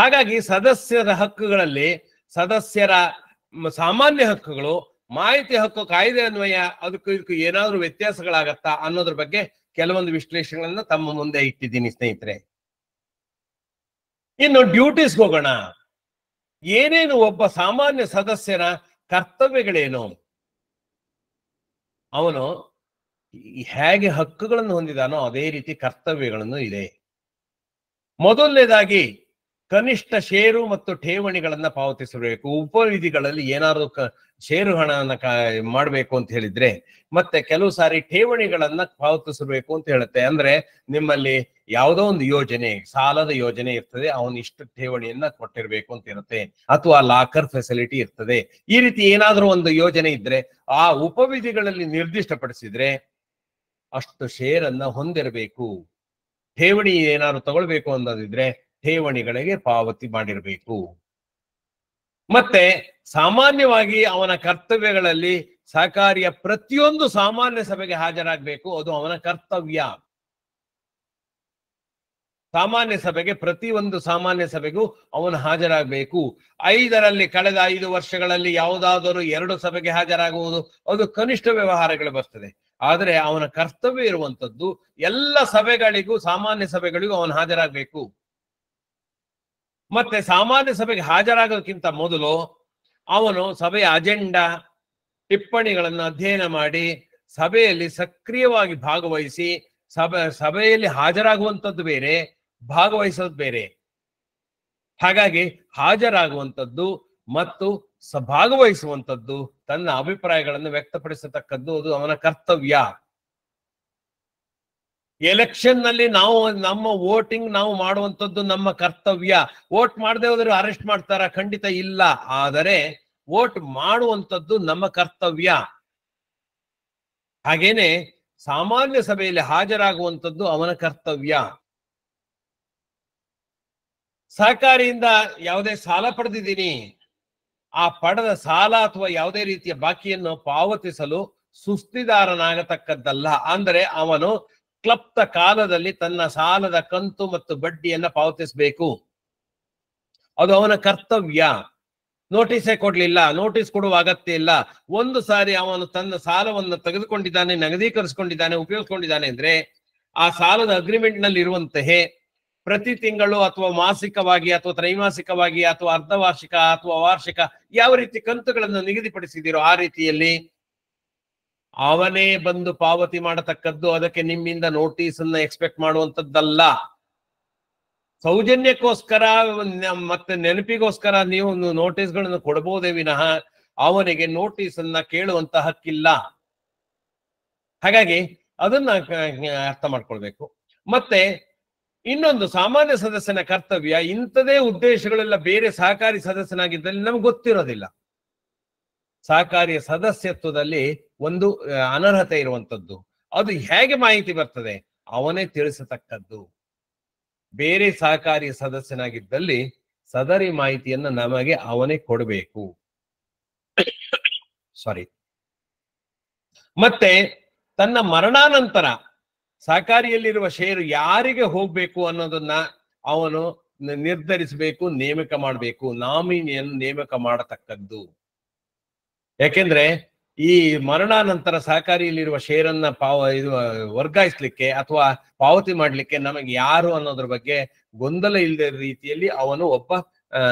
ಹಾಗಾಗಿ ಸದಸ್ಯರ ಹಕ್ಕುಗಳಲ್ಲಿ ಸದಸ್ಯರ ಸಾಮಾನ್ಯ ಹಕ್ಕುಗಳು ಮಾಹಿತಿ ಹಕ್ಕು ಕಾಯ್ದೆ ಅನ್ವಯ ಅದಕ್ಕೂ ಇದಕ್ಕೂ ಏನಾದ್ರೂ ವ್ಯತ್ಯಾಸಗಳಾಗತ್ತಾ ಅನ್ನೋದ್ರ ಬಗ್ಗೆ ಕೆಲವೊಂದು ವಿಶ್ಲೇಷಣೆಗಳನ್ನ ತಮ್ಮ ಮುಂದೆ ಇಟ್ಟಿದ್ದೀನಿ ಸ್ನೇಹಿತರೆ ಇನ್ನು ಡ್ಯೂಟೀಸ್ ಹೋಗೋಣ ಏನೇನು ಒಬ್ಬ ಸಾಮಾನ್ಯ ಸದಸ್ಯರ ಕರ್ತವ್ಯಗಳೇನು ಅವನು ಹೇಗೆ ಹಕ್ಕುಗಳನ್ನು ಹೊಂದಿದಾನೋ ಅದೇ ರೀತಿ ಕರ್ತವ್ಯಗಳನ್ನು ಇದೆ ಮೊದಲನೇದಾಗಿ ಕನಿಷ್ಠ ಷೇರು ಮತ್ತು ಠೇವಣಿಗಳನ್ನ ಪಾವತಿಸಬೇಕು ಉಪವಿಧಿಗಳಲ್ಲಿ ಏನಾದ್ರು ಷೇರು ಹಣವನ್ನ ಮಾಡಬೇಕು ಅಂತ ಹೇಳಿದ್ರೆ ಮತ್ತೆ ಕೆಲವು ಸಾರಿ ಠೇವಣಿಗಳನ್ನ ಪಾವತಿಸಬೇಕು ಅಂತ ಹೇಳುತ್ತೆ ಅಂದ್ರೆ ನಿಮ್ಮಲ್ಲಿ ಯಾವುದೋ ಒಂದು ಯೋಜನೆ ಸಾಲದ ಯೋಜನೆ ಇರ್ತದೆ ಅವನು ಇಷ್ಟು ಠೇವಣಿಯನ್ನ ಕೊಟ್ಟಿರ್ಬೇಕು ಅಂತ ಇರುತ್ತೆ ಅಥವಾ ಲಾಕರ್ ಫೆಸಿಲಿಟಿ ಇರ್ತದೆ ಈ ರೀತಿ ಏನಾದ್ರೂ ಒಂದು ಯೋಜನೆ ಇದ್ರೆ ಆ ಉಪವಿಧಿಗಳಲ್ಲಿ ನಿರ್ದಿಷ್ಟಪಡಿಸಿದ್ರೆ ಅಷ್ಟು ಷೇರನ್ನ ಹೊಂದಿರಬೇಕು ಠೇವಣಿ ಏನಾದ್ರು ತಗೊಳ್ಬೇಕು ಅನ್ನೋದಿದ್ರೆ ಠೇವಣಿಗಳಿಗೆ ಪಾವತಿ ಮಾಡಿರಬೇಕು ಮತ್ತೆ ಸಾಮಾನ್ಯವಾಗಿ ಅವನ ಕರ್ತವ್ಯಗಳಲ್ಲಿ ಸಹಕಾರಿಯ ಪ್ರತಿಯೊಂದು ಸಾಮಾನ್ಯ ಸಭೆಗೆ ಹಾಜರಾಗಬೇಕು ಅದು ಅವನ ಕರ್ತವ್ಯ ಸಾಮಾನ್ಯ ಸಭೆಗೆ ಪ್ರತಿಯೊಂದು ಸಾಮಾನ್ಯ ಸಭೆಗೂ ಅವನು ಹಾಜರಾಗಬೇಕು ಐದರಲ್ಲಿ ಕಳೆದ ಐದು ವರ್ಷಗಳಲ್ಲಿ ಯಾವುದಾದರೂ ಎರಡು ಸಭೆಗೆ ಹಾಜರಾಗುವುದು ಅದು ಕನಿಷ್ಠ ವ್ಯವಹಾರಗಳು ಬರ್ತದೆ ಆದರೆ ಅವನ ಕರ್ತವ್ಯ ಇರುವಂತದ್ದು ಎಲ್ಲ ಸಭೆಗಳಿಗೂ ಸಾಮಾನ್ಯ ಸಭೆಗಳಿಗೂ ಅವನು ಹಾಜರಾಗಬೇಕು ಮತ್ತೆ ಸಾಮಾನ್ಯ ಸಭೆಗೆ ಹಾಜರಾಗೋದಕ್ಕಿಂತ ಮೊದಲು ಅವನು ಸಭೆಯ ಅಜೆಂಡಾ ಟಿಪ್ಪಣಿಗಳನ್ನು ಅಧ್ಯಯನ ಮಾಡಿ ಸಭೆಯಲ್ಲಿ ಸಕ್ರಿಯವಾಗಿ ಭಾಗವಹಿಸಿ ಸಭೆ ಸಭೆಯಲ್ಲಿ ಹಾಜರಾಗುವಂಥದ್ದು ಬೇರೆ ಭಾಗವಹಿಸೋದು ಬೇರೆ ಹಾಗಾಗಿ ಹಾಜರಾಗುವಂಥದ್ದು ಮತ್ತು ಭಾಗವಹಿಸುವಂಥದ್ದು ತನ್ನ ಅಭಿಪ್ರಾಯಗಳನ್ನು ವ್ಯಕ್ತಪಡಿಸತಕ್ಕದ್ದು ಅದು ಅವನ ಕರ್ತವ್ಯ ಎಲೆಕ್ಷನ್ ನಲ್ಲಿ ನಾವು ನಮ್ಮ ವೋಟಿಂಗ್ ನಾವು ಮಾಡುವಂಥದ್ದು ನಮ್ಮ ಕರ್ತವ್ಯ ವೋಟ್ ಮಾಡದೆ ಹೋದ್ರೆ ಅರೆಸ್ಟ್ ಮಾಡ್ತಾರ ಖಂಡಿತ ಇಲ್ಲ ಆದರೆ ವೋಟ್ ಮಾಡುವಂಥದ್ದು ನಮ್ಮ ಕರ್ತವ್ಯ ಹಾಗೇನೆ ಸಾಮಾನ್ಯ ಸಭೆಯಲ್ಲಿ ಹಾಜರಾಗುವಂಥದ್ದು ಅವನ ಕರ್ತವ್ಯ ಸಹಕಾರಿಯಿಂದ ಯಾವುದೇ ಸಾಲ ಪಡೆದಿದ್ದೀನಿ ಆ ಪಡೆದ ಸಾಲ ಅಥವಾ ಯಾವುದೇ ರೀತಿಯ ಬಾಕಿಯನ್ನು ಪಾವತಿಸಲು ಸುಸ್ತಿದಾರನಾಗತಕ್ಕದ್ದಲ್ಲ ಅಂದರೆ ಅವನು ಕ್ಲಪ್ತ ಕಾಲದಲ್ಲಿ ತನ್ನ ಸಾಲದ ಕಂತು ಮತ್ತು ಬಡ್ಡಿಯನ್ನ ಪಾವತಿಸಬೇಕು ಅದು ಅವನ ಕರ್ತವ್ಯ ನೋಟಿಸೇ ಕೊಡ್ಲಿಲ್ಲ ನೋಟಿಸ್ ಕೊಡುವ ಅಗತ್ಯ ಇಲ್ಲ ಒಂದು ಸಾರಿ ಅವನು ತನ್ನ ಸಾಲವನ್ನು ತೆಗೆದುಕೊಂಡಿದ್ದಾನೆ ನಗದೀಕರಿಸಿಕೊಂಡಿದ್ದಾನೆ ಉಪಯೋಗಿಸ್ಕೊಂಡಿದ್ದಾನೆ ಅಂದ್ರೆ ಆ ಸಾಲದ ಅಗ್ರಿಮೆಂಟ್ ನಲ್ಲಿ ಇರುವಂತಹ ಪ್ರತಿ ತಿಂಗಳು ಅಥವಾ ಮಾಸಿಕವಾಗಿ ಅಥವಾ ತ್ರೈಮಾಸಿಕವಾಗಿ ಅಥವಾ ವಾರ್ಷಿಕ ಅಥವಾ ವಾರ್ಷಿಕ ಯಾವ ರೀತಿ ಕಂತುಗಳನ್ನು ನಿಗದಿಪಡಿಸಿದಿರೋ ಆ ರೀತಿಯಲ್ಲಿ ಅವನೇ ಬಂದು ಪಾವತಿ ಮಾಡತಕ್ಕದ್ದು ಅದಕ್ಕೆ ನಿಮ್ಮಿಂದ ನೋಟಿಸ್ ಅನ್ನ ಎಕ್ಸ್ಪೆಕ್ಟ್ ಮಾಡುವಂತದ್ದಲ್ಲ ಸೌಜನ್ಯಕ್ಕೋಸ್ಕರ ಮತ್ತೆ ನೆನಪಿಗೋಸ್ಕರ ನೀವು ನೋಟಿಸ್ ಗಳನ್ನು ಕೊಡಬಹುದೇ ವಿನಃ ಅವನಿಗೆ ನೋಟಿಸ್ ಅನ್ನ ಕೇಳುವಂತ ಹಕ್ಕಿಲ್ಲ ಹಾಗಾಗಿ ಅದನ್ನ ಅರ್ಥ ಮಾಡ್ಕೊಳ್ಬೇಕು ಮತ್ತೆ ಇನ್ನೊಂದು ಸಾಮಾನ್ಯ ಸದಸ್ಯನ ಕರ್ತವ್ಯ ಇಂಥದೇ ಉದ್ದೇಶಗಳೆಲ್ಲ ಬೇರೆ ಸಹಕಾರಿ ಸದಸ್ಯನಾಗಿದ್ದಲ್ಲಿ ನಮ್ಗೆ ಗೊತ್ತಿರೋದಿಲ್ಲ ಸಹಕಾರಿಯ ಸದಸ್ಯತ್ವದಲ್ಲಿ ಒಂದು ಅನರ್ಹತೆ ಇರುವಂತದ್ದು ಅದು ಹೇಗೆ ಮಾಹಿತಿ ಬರ್ತದೆ ಅವನೇ ತಿಳಿಸತಕ್ಕದ್ದು ಬೇರೆ ಸಹಕಾರಿ ಸದಸ್ಯನಾಗಿದ್ದಲ್ಲಿ ಸದರಿ ಮಾಹಿತಿಯನ್ನು ನಮಗೆ ಅವನೇ ಕೊಡಬೇಕು ಸಾರಿ ಮತ್ತೆ ತನ್ನ ಮರಣಾನಂತರ ಸಹಕಾರಿಯಲ್ಲಿರುವ ಷೇರು ಯಾರಿಗೆ ಹೋಗ್ಬೇಕು ಅನ್ನೋದನ್ನ ಅವನು ನಿರ್ಧರಿಸಬೇಕು ನೇಮಕ ಮಾಡಬೇಕು ನಾಮಿನಿಯನ್ನು ನೇಮಕ ಮಾಡತಕ್ಕದ್ದು ಯಾಕೆಂದ್ರೆ ಈ ಮರಣಾನಂತರ ಸಹಕಾರಿಯಲ್ಲಿರುವ ಷೇರನ್ನ ಪಾವ ಇದು ವರ್ಗಾಯಿಸ್ಲಿಕ್ಕೆ ಅಥವಾ ಪಾವತಿ ಮಾಡ್ಲಿಕ್ಕೆ ನಮಗೆ ಯಾರು ಅನ್ನೋದ್ರ ಬಗ್ಗೆ ಗೊಂದಲ ಇಲ್ಲದ ರೀತಿಯಲ್ಲಿ ಅವನು ಒಬ್ಬ ಆ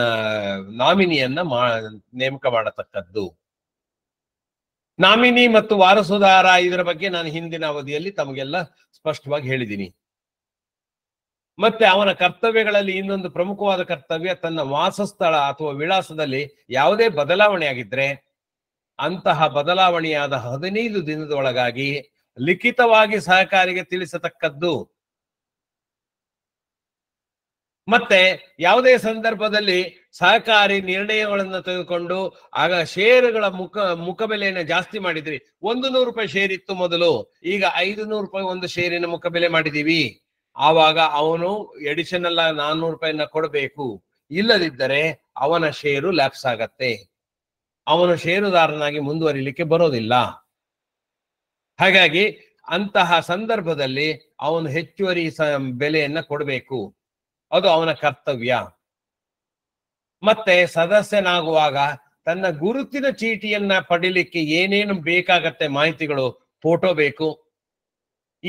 ನಾಮಿನಿಯನ್ನ ಮಾ ನೇಮಕ ಮಾಡತಕ್ಕದ್ದು ನಾಮಿನಿ ಮತ್ತು ವಾರಸುದಾರ ಇದರ ಬಗ್ಗೆ ನಾನು ಹಿಂದಿನ ಅವಧಿಯಲ್ಲಿ ತಮಗೆಲ್ಲ ಸ್ಪಷ್ಟವಾಗಿ ಹೇಳಿದ್ದೀನಿ ಮತ್ತೆ ಅವನ ಕರ್ತವ್ಯಗಳಲ್ಲಿ ಇನ್ನೊಂದು ಪ್ರಮುಖವಾದ ಕರ್ತವ್ಯ ತನ್ನ ವಾಸಸ್ಥಳ ಅಥವಾ ವಿಳಾಸದಲ್ಲಿ ಯಾವುದೇ ಬದಲಾವಣೆ ಆಗಿದ್ರೆ ಅಂತಹ ಬದಲಾವಣೆಯಾದ ಹದಿನೈದು ದಿನದೊಳಗಾಗಿ ಲಿಖಿತವಾಗಿ ಸಹಕಾರಿಗೆ ತಿಳಿಸತಕ್ಕದ್ದು ಮತ್ತೆ ಯಾವುದೇ ಸಂದರ್ಭದಲ್ಲಿ ಸಹಕಾರಿ ನಿರ್ಣಯಗಳನ್ನು ತೆಗೆದುಕೊಂಡು ಆಗ ಷೇರುಗಳ ಮುಖ ಬೆಲೆಯನ್ನು ಜಾಸ್ತಿ ಮಾಡಿದ್ರಿ ಒಂದು ನೂರು ರೂಪಾಯಿ ಶೇರ್ ಇತ್ತು ಮೊದಲು ಈಗ ಐದು ನೂರು ರೂಪಾಯಿ ಒಂದು ಶೇರಿನ ಮುಖಬೆಲೆ ಮಾಡಿದೀವಿ ಆವಾಗ ಅವನು ಎಡಿಷನಲ್ ನಾನ್ನೂರು ರೂಪಾಯಿನ ಕೊಡಬೇಕು ಇಲ್ಲದಿದ್ದರೆ ಅವನ ಷೇರು ಲ್ಯಾಪ್ಸ್ ಆಗತ್ತೆ ಅವನು ಷೇರುದಾರನಾಗಿ ಮುಂದುವರಿಲಿಕ್ಕೆ ಬರೋದಿಲ್ಲ ಹಾಗಾಗಿ ಅಂತಹ ಸಂದರ್ಭದಲ್ಲಿ ಅವನು ಹೆಚ್ಚುವರಿ ಬೆಲೆಯನ್ನ ಕೊಡಬೇಕು ಅದು ಅವನ ಕರ್ತವ್ಯ ಮತ್ತೆ ಸದಸ್ಯನಾಗುವಾಗ ತನ್ನ ಗುರುತಿನ ಚೀಟಿಯನ್ನ ಪಡಿಲಿಕ್ಕೆ ಏನೇನು ಬೇಕಾಗತ್ತೆ ಮಾಹಿತಿಗಳು ಫೋಟೋ ಬೇಕು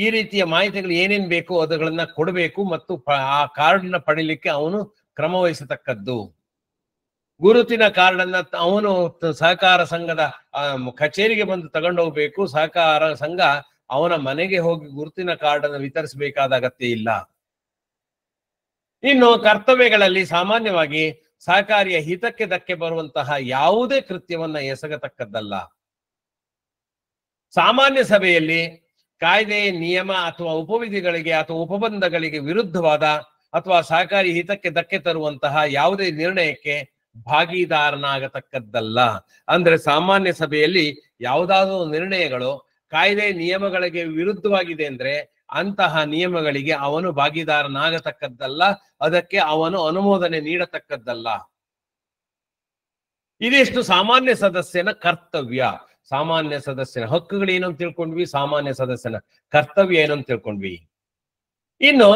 ಈ ರೀತಿಯ ಮಾಹಿತಿಗಳು ಏನೇನು ಬೇಕು ಅದುಗಳನ್ನ ಕೊಡಬೇಕು ಮತ್ತು ಆ ಕಾರ್ಡ್ನ ಪಡಿಲಿಕ್ಕೆ ಅವನು ಕ್ರಮವಹಿಸತಕ್ಕದ್ದು ಗುರುತಿನ ಕಾರ್ಡ್ ಅನ್ನ ಅವನು ಸಹಕಾರ ಸಂಘದ ಕಚೇರಿಗೆ ಬಂದು ತಗೊಂಡು ಹೋಗ್ಬೇಕು ಸಹಕಾರ ಸಂಘ ಅವನ ಮನೆಗೆ ಹೋಗಿ ಗುರುತಿನ ಕಾರ್ಡ್ ಅನ್ನು ವಿತರಿಸಬೇಕಾದ ಅಗತ್ಯ ಇಲ್ಲ ಇನ್ನು ಕರ್ತವ್ಯಗಳಲ್ಲಿ ಸಾಮಾನ್ಯವಾಗಿ ಸಹಕಾರಿಯ ಹಿತಕ್ಕೆ ಧಕ್ಕೆ ಬರುವಂತಹ ಯಾವುದೇ ಕೃತ್ಯವನ್ನ ಎಸಗತಕ್ಕದ್ದಲ್ಲ ಸಾಮಾನ್ಯ ಸಭೆಯಲ್ಲಿ ಕಾಯ್ದೆ ನಿಯಮ ಅಥವಾ ಉಪವಿಧಿಗಳಿಗೆ ಅಥವಾ ಉಪಬಂಧಗಳಿಗೆ ವಿರುದ್ಧವಾದ ಅಥವಾ ಸಹಕಾರಿ ಹಿತಕ್ಕೆ ಧಕ್ಕೆ ತರುವಂತಹ ಯಾವುದೇ ನಿರ್ಣಯಕ್ಕೆ ಭಾಗಿದಾರನಾಗತಕ್ಕದ್ದಲ್ಲ ಅಂದ್ರೆ ಸಾಮಾನ್ಯ ಸಭೆಯಲ್ಲಿ ಯಾವುದಾದ್ರೂ ನಿರ್ಣಯಗಳು ಕಾಯ್ದೆ ನಿಯಮಗಳಿಗೆ ವಿರುದ್ಧವಾಗಿದೆ ಅಂದ್ರೆ ಅಂತಹ ನಿಯಮಗಳಿಗೆ ಅವನು ಭಾಗಿದಾರನಾಗತಕ್ಕದ್ದಲ್ಲ ಅದಕ್ಕೆ ಅವನು ಅನುಮೋದನೆ ನೀಡತಕ್ಕದ್ದಲ್ಲ ಇದಿಷ್ಟು ಸಾಮಾನ್ಯ ಸದಸ್ಯನ ಕರ್ತವ್ಯ ಸಾಮಾನ್ಯ ಸದಸ್ಯನ ಹಕ್ಕುಗಳು ಏನಂತ ತಿಳ್ಕೊಂಡ್ವಿ ಸಾಮಾನ್ಯ ಸದಸ್ಯನ ಕರ್ತವ್ಯ ಏನಂತ ತಿಳ್ಕೊಂಡ್ವಿ ಇನ್ನು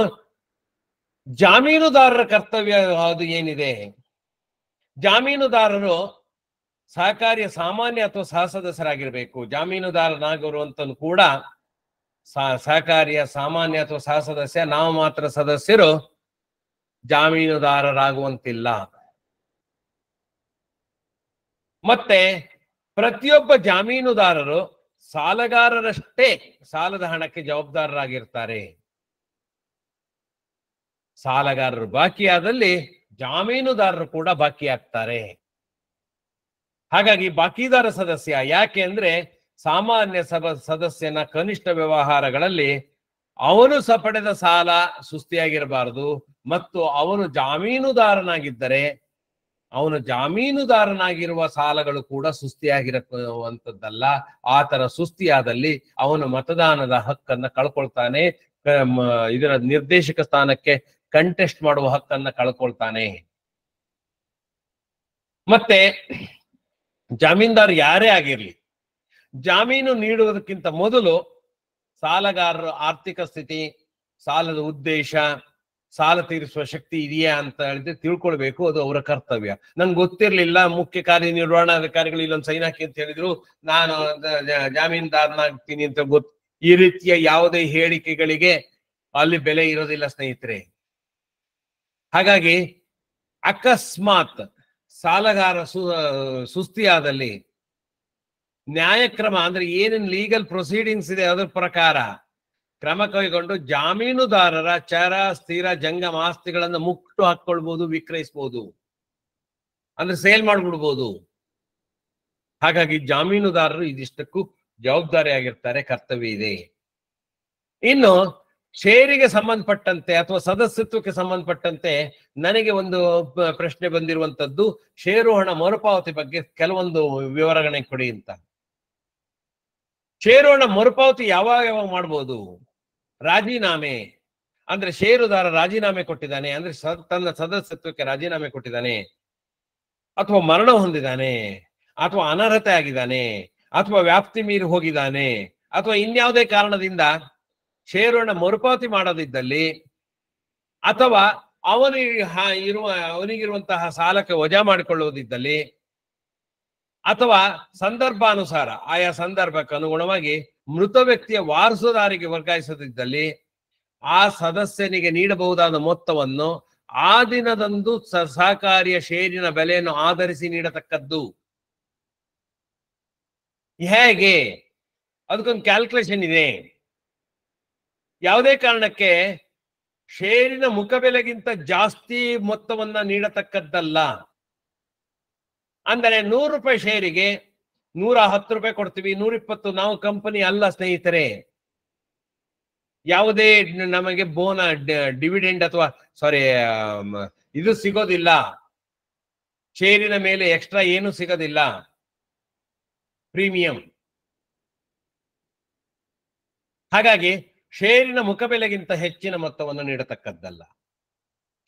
ಜಾಮೀನುದಾರರ ಕರ್ತವ್ಯ ಅದು ಏನಿದೆ ಜಾಮೀನುದಾರರು ಸಹಕಾರಿಯ ಸಾಮಾನ್ಯ ಅಥವಾ ಸಹಸದಸ್ಯರಾಗಿರಬೇಕು ಜಾಮೀನುದಾರನಾಗೋರು ಅಂತನು ಕೂಡ ಸಹಕಾರಿಯ ಸಾಮಾನ್ಯ ಅಥವಾ ಸಹಸದಸ್ಯ ನಾವು ಮಾತ್ರ ಸದಸ್ಯರು ಜಾಮೀನುದಾರರಾಗುವಂತಿಲ್ಲ ಮತ್ತೆ ಪ್ರತಿಯೊಬ್ಬ ಜಾಮೀನುದಾರರು ಸಾಲಗಾರರಷ್ಟೇ ಸಾಲದ ಹಣಕ್ಕೆ ಜವಾಬ್ದಾರರಾಗಿರ್ತಾರೆ ಸಾಲಗಾರರು ಬಾಕಿಯಾದಲ್ಲಿ ಜಾಮೀನುದಾರರು ಕೂಡ ಬಾಕಿ ಆಗ್ತಾರೆ ಹಾಗಾಗಿ ಬಾಕಿದಾರ ಸದಸ್ಯ ಯಾಕೆ ಅಂದ್ರೆ ಸಾಮಾನ್ಯ ಸಭ ಸದಸ್ಯನ ಕನಿಷ್ಠ ವ್ಯವಹಾರಗಳಲ್ಲಿ ಅವನು ಸ ಪಡೆದ ಸಾಲ ಸುಸ್ತಿಯಾಗಿರಬಾರದು ಮತ್ತು ಅವನು ಜಾಮೀನುದಾರನಾಗಿದ್ದರೆ ಅವನು ಜಾಮೀನುದಾರನಾಗಿರುವ ಸಾಲಗಳು ಕೂಡ ಸುಸ್ತಿಯಾಗಿರುವಂಥದ್ದಲ್ಲ ಆತರ ಸುಸ್ತಿಯಾದಲ್ಲಿ ಅವನು ಮತದಾನದ ಹಕ್ಕನ್ನ ಕಳ್ಕೊಳ್ತಾನೆ ಇದರ ನಿರ್ದೇಶಕ ಸ್ಥಾನಕ್ಕೆ ಕಂಟೆಸ್ಟ್ ಮಾಡುವ ಹಕ್ಕನ್ನ ಕಳ್ಕೊಳ್ತಾನೆ ಮತ್ತೆ ಜಾಮೀನ್ದಾರ್ ಯಾರೇ ಆಗಿರ್ಲಿ ಜಾಮೀನು ನೀಡುವುದಕ್ಕಿಂತ ಮೊದಲು ಸಾಲಗಾರರ ಆರ್ಥಿಕ ಸ್ಥಿತಿ ಸಾಲದ ಉದ್ದೇಶ ಸಾಲ ತೀರಿಸುವ ಶಕ್ತಿ ಇದೆಯಾ ಅಂತ ಹೇಳಿದ್ರೆ ತಿಳ್ಕೊಳ್ಬೇಕು ಅದು ಅವರ ಕರ್ತವ್ಯ ನಂಗೆ ಗೊತ್ತಿರ್ಲಿಲ್ಲ ಮುಖ್ಯ ಕಾರ್ಯನಿರ್ವಹಣಾಧಿಕಾರಿಗಳು ಇಲ್ಲೊಂದು ಸೈನ್ ಹಾಕಿ ಅಂತ ಹೇಳಿದ್ರು ನಾನು ಜಾಮೀನ್ದಾರನಾಗ್ತೀನಿ ಅಂತ ಗೊತ್ತು ಈ ರೀತಿಯ ಯಾವುದೇ ಹೇಳಿಕೆಗಳಿಗೆ ಅಲ್ಲಿ ಬೆಲೆ ಇರೋದಿಲ್ಲ ಸ್ನೇಹಿತರೆ ಹಾಗಾಗಿ ಅಕಸ್ಮಾತ್ ಸಾಲಗಾರ ಸು ಸುಸ್ತಿಯಾದಲ್ಲಿ ನ್ಯಾಯಕ್ರಮ ಅಂದ್ರೆ ಏನೇನು ಲೀಗಲ್ ಪ್ರೊಸೀಡಿಂಗ್ಸ್ ಇದೆ ಅದರ ಪ್ರಕಾರ ಕ್ರಮ ಕೈಗೊಂಡು ಜಾಮೀನುದಾರರ ಚರ ಸ್ಥಿರ ಜಂಗಮ ಆಸ್ತಿಗಳನ್ನು ಮುಟ್ಟು ಹಾಕೊಳ್ಬಹುದು ವಿಕ್ರಯಿಸಬಹುದು ಅಂದ್ರೆ ಸೇಲ್ ಮಾಡ್ಬಿಡ್ಬೋದು ಹಾಗಾಗಿ ಜಾಮೀನುದಾರರು ಇದಿಷ್ಟಕ್ಕೂ ಜವಾಬ್ದಾರಿ ಆಗಿರ್ತಾರೆ ಕರ್ತವ್ಯ ಇದೆ ಇನ್ನು ಷೇರಿಗೆ ಸಂಬಂಧಪಟ್ಟಂತೆ ಅಥವಾ ಸದಸ್ಯತ್ವಕ್ಕೆ ಸಂಬಂಧಪಟ್ಟಂತೆ ನನಗೆ ಒಂದು ಪ್ರಶ್ನೆ ಬಂದಿರುವಂತದ್ದು ಷೇರು ಹಣ ಮರುಪಾವತಿ ಬಗ್ಗೆ ಕೆಲವೊಂದು ವಿವರಣೆ ಕೊಡಿ ಅಂತ ಷೇರು ಹಣ ಮರುಪಾವತಿ ಯಾವಾಗ ಯಾವಾಗ ಮಾಡ್ಬೋದು ರಾಜೀನಾಮೆ ಅಂದ್ರೆ ಷೇರುದಾರ ರಾಜೀನಾಮೆ ಕೊಟ್ಟಿದ್ದಾನೆ ಅಂದ್ರೆ ತನ್ನ ಸದಸ್ಯತ್ವಕ್ಕೆ ರಾಜೀನಾಮೆ ಕೊಟ್ಟಿದ್ದಾನೆ ಅಥವಾ ಮರಣ ಹೊಂದಿದ್ದಾನೆ ಅಥವಾ ಅನರ್ಹತೆ ಆಗಿದ್ದಾನೆ ಅಥವಾ ವ್ಯಾಪ್ತಿ ಮೀರಿ ಹೋಗಿದ್ದಾನೆ ಅಥವಾ ಇನ್ಯಾವುದೇ ಕಾರಣದಿಂದ ಷೇರನ್ನ ಮರುಪಾವತಿ ಮಾಡದಿದ್ದಲ್ಲಿ ಅಥವಾ ಅವನಿಗೆ ಇರುವ ಅವನಿಗಿರುವಂತಹ ಸಾಲಕ್ಕೆ ವಜಾ ಮಾಡಿಕೊಳ್ಳುವುದಿದ್ದಲ್ಲಿ ಅಥವಾ ಸಂದರ್ಭಾನುಸಾರ ಆಯಾ ಸಂದರ್ಭಕ್ಕೆ ಅನುಗುಣವಾಗಿ ಮೃತ ವ್ಯಕ್ತಿಯ ವಾರಸುದಾರಿಗೆ ವರ್ಗಾಯಿಸದಿದ್ದಲ್ಲಿ ಆ ಸದಸ್ಯನಿಗೆ ನೀಡಬಹುದಾದ ಮೊತ್ತವನ್ನು ಆ ದಿನದಂದು ಸಹಕಾರಿಯ ಷೇರಿನ ಬೆಲೆಯನ್ನು ಆಧರಿಸಿ ನೀಡತಕ್ಕದ್ದು ಹೇಗೆ ಅದಕ್ಕೊಂದು ಕ್ಯಾಲ್ಕುಲೇಷನ್ ಇದೆ ಯಾವುದೇ ಕಾರಣಕ್ಕೆ ಷೇರಿನ ಮುಖಬೆಲೆಗಿಂತ ಜಾಸ್ತಿ ಮೊತ್ತವನ್ನ ನೀಡತಕ್ಕದ್ದಲ್ಲ ಅಂದರೆ ನೂರು ರೂಪಾಯಿ ಷೇರಿಗೆ ನೂರ ಹತ್ತು ರೂಪಾಯಿ ಕೊಡ್ತೀವಿ ಇಪ್ಪತ್ತು ನಾವು ಕಂಪನಿ ಅಲ್ಲ ಸ್ನೇಹಿತರೆ ಯಾವುದೇ ನಮಗೆ ಬೋನ ಡಿವಿಡೆಂಡ್ ಅಥವಾ ಸಾರಿ ಇದು ಸಿಗೋದಿಲ್ಲ ಷೇರಿನ ಮೇಲೆ ಎಕ್ಸ್ಟ್ರಾ ಏನು ಸಿಗೋದಿಲ್ಲ ಪ್ರೀಮಿಯಂ ಹಾಗಾಗಿ ಷೇರಿನ ಬೆಲೆಗಿಂತ ಹೆಚ್ಚಿನ ಮೊತ್ತವನ್ನು ನೀಡತಕ್ಕದ್ದಲ್ಲ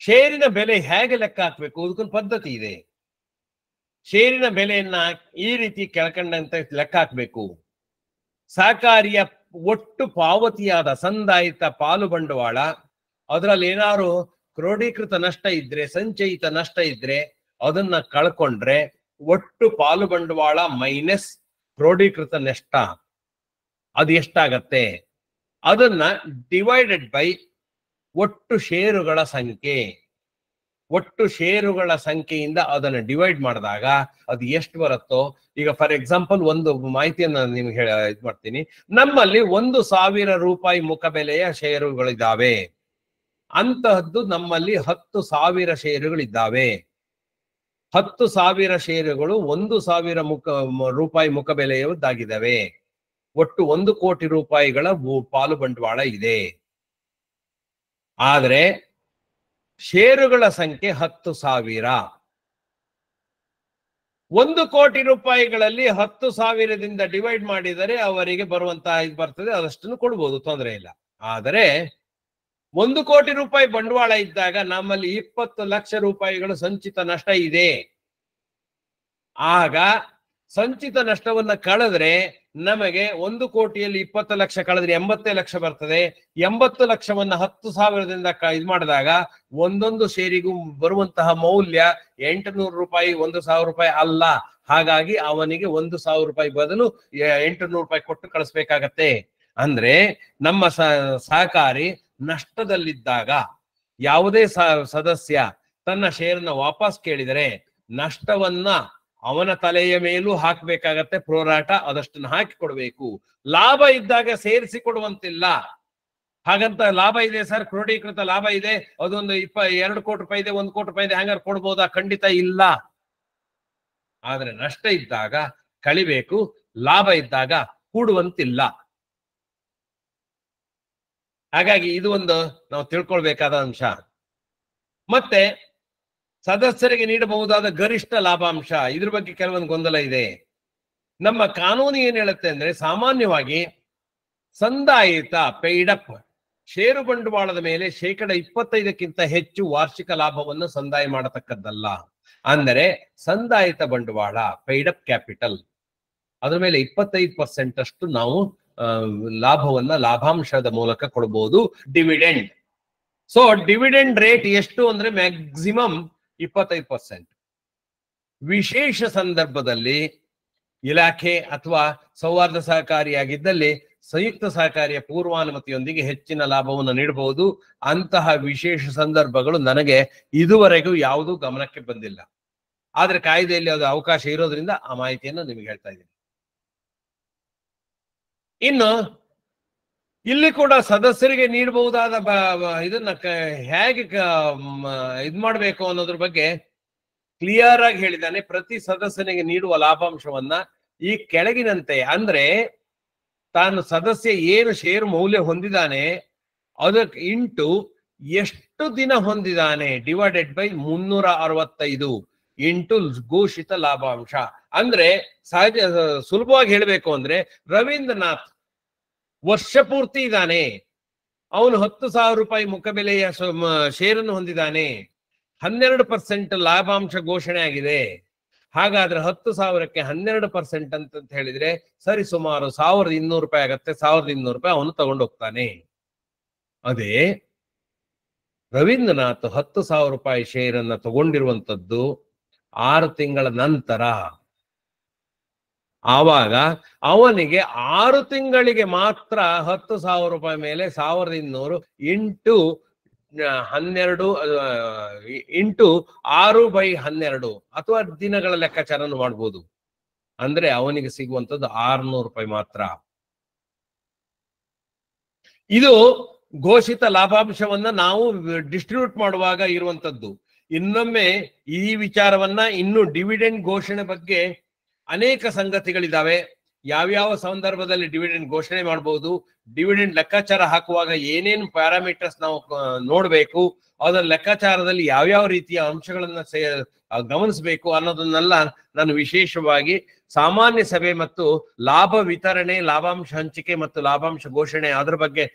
ಷೇರಿನ ಬೆಲೆ ಹೇಗೆ ಲೆಕ್ಕ ಹಾಕಬೇಕು ಅದಕ್ಕೊಂದು ಪದ್ಧತಿ ಇದೆ ಷೇರಿನ ಬೆಲೆಯನ್ನ ಈ ರೀತಿ ಕೆಳಕಂಡಂತೆ ಲೆಕ್ಕ ಹಾಕಬೇಕು ಸಹಕಾರಿಯ ಒಟ್ಟು ಪಾವತಿಯಾದ ಸಂದಾಯಿತ ಪಾಲು ಬಂಡವಾಳ ಅದರಲ್ಲಿ ಏನಾದ್ರು ಕ್ರೋಢೀಕೃತ ನಷ್ಟ ಇದ್ರೆ ಸಂಚಯಿತ ನಷ್ಟ ಇದ್ರೆ ಅದನ್ನ ಕಳ್ಕೊಂಡ್ರೆ ಒಟ್ಟು ಪಾಲು ಬಂಡವಾಳ ಮೈನಸ್ ಕ್ರೋಢೀಕೃತ ನಷ್ಟ ಅದು ಎಷ್ಟಾಗತ್ತೆ ಅದನ್ನ ಡಿವೈಡೆಡ್ ಬೈ ಒಟ್ಟು ಷೇರುಗಳ ಸಂಖ್ಯೆ ಒಟ್ಟು ಷೇರುಗಳ ಸಂಖ್ಯೆಯಿಂದ ಅದನ್ನು ಡಿವೈಡ್ ಮಾಡಿದಾಗ ಅದು ಎಷ್ಟು ಬರುತ್ತೋ ಈಗ ಫಾರ್ ಎಕ್ಸಾಂಪಲ್ ಒಂದು ಮಾಹಿತಿಯನ್ನು ನಿಮ್ಗೆ ಹೇಳ ಇದು ಮಾಡ್ತೀನಿ ನಮ್ಮಲ್ಲಿ ಒಂದು ಸಾವಿರ ರೂಪಾಯಿ ಮುಖಬೆಲೆಯ ಷೇರುಗಳಿದ್ದಾವೆ ಅಂತಹದ್ದು ನಮ್ಮಲ್ಲಿ ಹತ್ತು ಸಾವಿರ ಷೇರುಗಳಿದ್ದಾವೆ ಹತ್ತು ಸಾವಿರ ಷೇರುಗಳು ಒಂದು ಸಾವಿರ ಮುಖ ರೂಪಾಯಿ ಮುಖಬೆಲೆಯದ್ದಾಗಿದ್ದಾವೆ ಒಟ್ಟು ಒಂದು ಕೋಟಿ ರೂಪಾಯಿಗಳ ಪಾಲು ಬಂಡವಾಳ ಇದೆ ಆದರೆ ಷೇರುಗಳ ಸಂಖ್ಯೆ ಹತ್ತು ಸಾವಿರ ಒಂದು ಕೋಟಿ ರೂಪಾಯಿಗಳಲ್ಲಿ ಹತ್ತು ಸಾವಿರದಿಂದ ಡಿವೈಡ್ ಮಾಡಿದರೆ ಅವರಿಗೆ ಬರುವಂತಹ ಇದು ಬರ್ತದೆ ಅದಷ್ಟನ್ನು ಕೊಡ್ಬೋದು ತೊಂದರೆ ಇಲ್ಲ ಆದರೆ ಒಂದು ಕೋಟಿ ರೂಪಾಯಿ ಬಂಡವಾಳ ಇದ್ದಾಗ ನಮ್ಮಲ್ಲಿ ಇಪ್ಪತ್ತು ಲಕ್ಷ ರೂಪಾಯಿಗಳು ಸಂಚಿತ ನಷ್ಟ ಇದೆ ಆಗ ಸಂಚಿತ ನಷ್ಟವನ್ನ ಕಳೆದ್ರೆ ನಮಗೆ ಒಂದು ಕೋಟಿಯಲ್ಲಿ ಇಪ್ಪತ್ತು ಲಕ್ಷ ಕಳೆದ್ರೆ ಎಂಬತ್ತೇ ಲಕ್ಷ ಬರ್ತದೆ ಎಂಬತ್ತು ಲಕ್ಷವನ್ನ ಹತ್ತು ಸಾವಿರದಿಂದ ಇದು ಮಾಡಿದಾಗ ಒಂದೊಂದು ಷೇರಿಗೂ ಬರುವಂತಹ ಮೌಲ್ಯ ಎಂಟುನೂರು ರೂಪಾಯಿ ಒಂದು ಸಾವಿರ ರೂಪಾಯಿ ಅಲ್ಲ ಹಾಗಾಗಿ ಅವನಿಗೆ ಒಂದು ಸಾವಿರ ರೂಪಾಯಿ ಬದಲು ಎಂಟುನೂರು ರೂಪಾಯಿ ಕೊಟ್ಟು ಕಳಿಸ್ಬೇಕಾಗತ್ತೆ ಅಂದ್ರೆ ನಮ್ಮ ಸಹಕಾರಿ ನಷ್ಟದಲ್ಲಿದ್ದಾಗ ಯಾವುದೇ ಸದಸ್ಯ ತನ್ನ ಷೇರನ್ನ ವಾಪಸ್ ಕೇಳಿದರೆ ನಷ್ಟವನ್ನ ಅವನ ತಲೆಯ ಮೇಲೂ ಹಾಕಬೇಕಾಗತ್ತೆ ಪ್ರೋರಾಟ ಅದಷ್ಟನ್ನು ಹಾಕಿ ಕೊಡಬೇಕು ಲಾಭ ಇದ್ದಾಗ ಸೇರಿಸಿ ಕೊಡುವಂತಿಲ್ಲ ಹಾಗಂತ ಲಾಭ ಇದೆ ಸರ್ ಕ್ರೋಢೀಕೃತ ಲಾಭ ಇದೆ ಅದೊಂದು ಇಪ್ಪ ಎರಡು ಕೋಟಿ ರೂಪಾಯಿ ಇದೆ ಒಂದು ಕೋಟಿ ರೂಪಾಯಿ ಇದೆ ಹಂಗಾರೆ ಕೊಡ್ಬೋದಾ ಖಂಡಿತ ಇಲ್ಲ ಆದ್ರೆ ನಷ್ಟ ಇದ್ದಾಗ ಕಳಿಬೇಕು ಲಾಭ ಇದ್ದಾಗ ಕೂಡುವಂತಿಲ್ಲ ಹಾಗಾಗಿ ಇದು ಒಂದು ನಾವು ತಿಳ್ಕೊಳ್ಬೇಕಾದ ಅಂಶ ಮತ್ತೆ ಸದಸ್ಯರಿಗೆ ನೀಡಬಹುದಾದ ಗರಿಷ್ಠ ಲಾಭಾಂಶ ಇದ್ರ ಬಗ್ಗೆ ಕೆಲವೊಂದು ಗೊಂದಲ ಇದೆ ನಮ್ಮ ಕಾನೂನು ಏನ್ ಹೇಳುತ್ತೆ ಅಂದ್ರೆ ಸಾಮಾನ್ಯವಾಗಿ ಸಂದಾಯಿತ ಪೇಡಪ್ ಷೇರು ಬಂಡವಾಳದ ಮೇಲೆ ಶೇಕಡ ಇಪ್ಪತ್ತೈದಕ್ಕಿಂತ ಹೆಚ್ಚು ವಾರ್ಷಿಕ ಲಾಭವನ್ನು ಸಂದಾಯ ಮಾಡತಕ್ಕದ್ದಲ್ಲ ಅಂದರೆ ಸಂದಾಯಿತ ಬಂಡವಾಳ ಅಪ್ ಕ್ಯಾಪಿಟಲ್ ಅದ್ರ ಮೇಲೆ ಇಪ್ಪತ್ತೈದು ಪರ್ಸೆಂಟ್ ಅಷ್ಟು ನಾವು ಲಾಭವನ್ನ ಲಾಭಾಂಶದ ಮೂಲಕ ಕೊಡಬಹುದು ಡಿವಿಡೆಂಡ್ ಸೊ ಡಿವಿಡೆಂಡ್ ರೇಟ್ ಎಷ್ಟು ಅಂದ್ರೆ ಮ್ಯಾಕ್ಸಿಮಮ್ ಇಪ್ಪತ್ತೈದು ಪರ್ಸೆಂಟ್ ವಿಶೇಷ ಸಂದರ್ಭದಲ್ಲಿ ಇಲಾಖೆ ಅಥವಾ ಸೌಹಾರ್ದ ಸಹಕಾರಿಯಾಗಿದ್ದಲ್ಲಿ ಸಂಯುಕ್ತ ಸಹಕಾರಿಯ ಪೂರ್ವಾನುಮತಿಯೊಂದಿಗೆ ಹೆಚ್ಚಿನ ಲಾಭವನ್ನು ನೀಡಬಹುದು ಅಂತಹ ವಿಶೇಷ ಸಂದರ್ಭಗಳು ನನಗೆ ಇದುವರೆಗೂ ಯಾವುದೂ ಗಮನಕ್ಕೆ ಬಂದಿಲ್ಲ ಆದ್ರೆ ಕಾಯ್ದೆಯಲ್ಲಿ ಅದು ಅವಕಾಶ ಇರೋದ್ರಿಂದ ಆ ಮಾಹಿತಿಯನ್ನು ನಿಮಗೆ ಹೇಳ್ತಾ ಇದ್ದೀನಿ ಇನ್ನು ಇಲ್ಲಿ ಕೂಡ ಸದಸ್ಯರಿಗೆ ನೀಡಬಹುದಾದ ಇದನ್ನ ಹೇಗೆ ಇದ್ ಮಾಡ್ಬೇಕು ಅನ್ನೋದ್ರ ಬಗ್ಗೆ ಕ್ಲಿಯರ್ ಆಗಿ ಹೇಳಿದ್ದಾನೆ ಪ್ರತಿ ಸದಸ್ಯನಿಗೆ ನೀಡುವ ಲಾಭಾಂಶವನ್ನ ಈ ಕೆಳಗಿನಂತೆ ಅಂದ್ರೆ ತಾನು ಸದಸ್ಯ ಏನು ಷೇರ್ ಮೌಲ್ಯ ಹೊಂದಿದ್ದಾನೆ ಅದಕ್ಕೆ ಇಂಟು ಎಷ್ಟು ದಿನ ಹೊಂದಿದ್ದಾನೆ ಡಿವೈಡೆಡ್ ಬೈ ಮುನ್ನೂರ ಅರವತ್ತೈದು ಇಂಟು ಘೋಷಿತ ಲಾಭಾಂಶ ಅಂದ್ರೆ ಸಹಜ ಸುಲಭವಾಗಿ ಹೇಳಬೇಕು ಅಂದ್ರೆ ರವೀಂದ್ರನಾಥ್ ವರ್ಷ ಪೂರ್ತಿ ಇದ್ದಾನೆ ಅವನು ಹತ್ತು ಸಾವಿರ ರೂಪಾಯಿ ಮುಖಬೆಲೆಯ ಷೇರನ್ನು ಹೊಂದಿದ್ದಾನೆ ಹನ್ನೆರಡು ಪರ್ಸೆಂಟ್ ಲಾಭಾಂಶ ಘೋಷಣೆ ಆಗಿದೆ ಹಾಗಾದ್ರೆ ಹತ್ತು ಸಾವಿರಕ್ಕೆ ಹನ್ನೆರಡು ಪರ್ಸೆಂಟ್ ಅಂತ ಹೇಳಿದ್ರೆ ಸರಿ ಸುಮಾರು ಸಾವಿರದ ಇನ್ನೂರು ರೂಪಾಯಿ ಆಗತ್ತೆ ಸಾವಿರದ ಇನ್ನೂರು ರೂಪಾಯಿ ಅವನು ತಗೊಂಡು ಹೋಗ್ತಾನೆ ಅದೇ ರವೀಂದ್ರನಾಥ್ ಹತ್ತು ಸಾವಿರ ರೂಪಾಯಿ ಷೇರನ್ನು ತಗೊಂಡಿರುವಂತದ್ದು ಆರು ತಿಂಗಳ ನಂತರ ಆವಾಗ ಅವನಿಗೆ ಆರು ತಿಂಗಳಿಗೆ ಮಾತ್ರ ಹತ್ತು ಸಾವಿರ ರೂಪಾಯಿ ಮೇಲೆ ಸಾವಿರದ ಇನ್ನೂರು ಇಂಟು ಹನ್ನೆರಡು ಇಂಟು ಆರು ಬೈ ಹನ್ನೆರಡು ಅಥವಾ ದಿನಗಳ ಲೆಕ್ಕಾಚಾರ ಮಾಡ್ಬೋದು ಅಂದ್ರೆ ಅವನಿಗೆ ಸಿಗುವಂತದ್ದು ಆರುನೂರು ರೂಪಾಯಿ ಮಾತ್ರ ಇದು ಘೋಷಿತ ಲಾಭಾಂಶವನ್ನ ನಾವು ಡಿಸ್ಟ್ರಿಬ್ಯೂಟ್ ಮಾಡುವಾಗ ಇರುವಂತದ್ದು ಇನ್ನೊಮ್ಮೆ ಈ ವಿಚಾರವನ್ನ ಇನ್ನು ಡಿವಿಡೆಂಡ್ ಘೋಷಣೆ ಬಗ್ಗೆ ಅನೇಕ ಸಂಗತಿಗಳಿದ್ದಾವೆ ಯಾವ್ಯಾವ ಸಂದರ್ಭದಲ್ಲಿ ಡಿವಿಡೆಂಡ್ ಘೋಷಣೆ ಮಾಡಬಹುದು ಡಿವಿಡೆಂಡ್ ಲೆಕ್ಕಾಚಾರ ಹಾಕುವಾಗ ಏನೇನು ಪ್ಯಾರಾಮೀಟರ್ಸ್ ನಾವು ನೋಡಬೇಕು ಅದರ ಲೆಕ್ಕಾಚಾರದಲ್ಲಿ ಯಾವ್ಯಾವ ರೀತಿಯ ಅಂಶಗಳನ್ನ ಗಮನಿಸಬೇಕು ಅನ್ನೋದನ್ನೆಲ್ಲ ನಾನು ವಿಶೇಷವಾಗಿ ಸಾಮಾನ್ಯ ಸಭೆ ಮತ್ತು ಲಾಭ ವಿತರಣೆ ಲಾಭಾಂಶ ಹಂಚಿಕೆ ಮತ್ತು ಲಾಭಾಂಶ ಘೋಷಣೆ ಅದರ ಬಗ್ಗೆ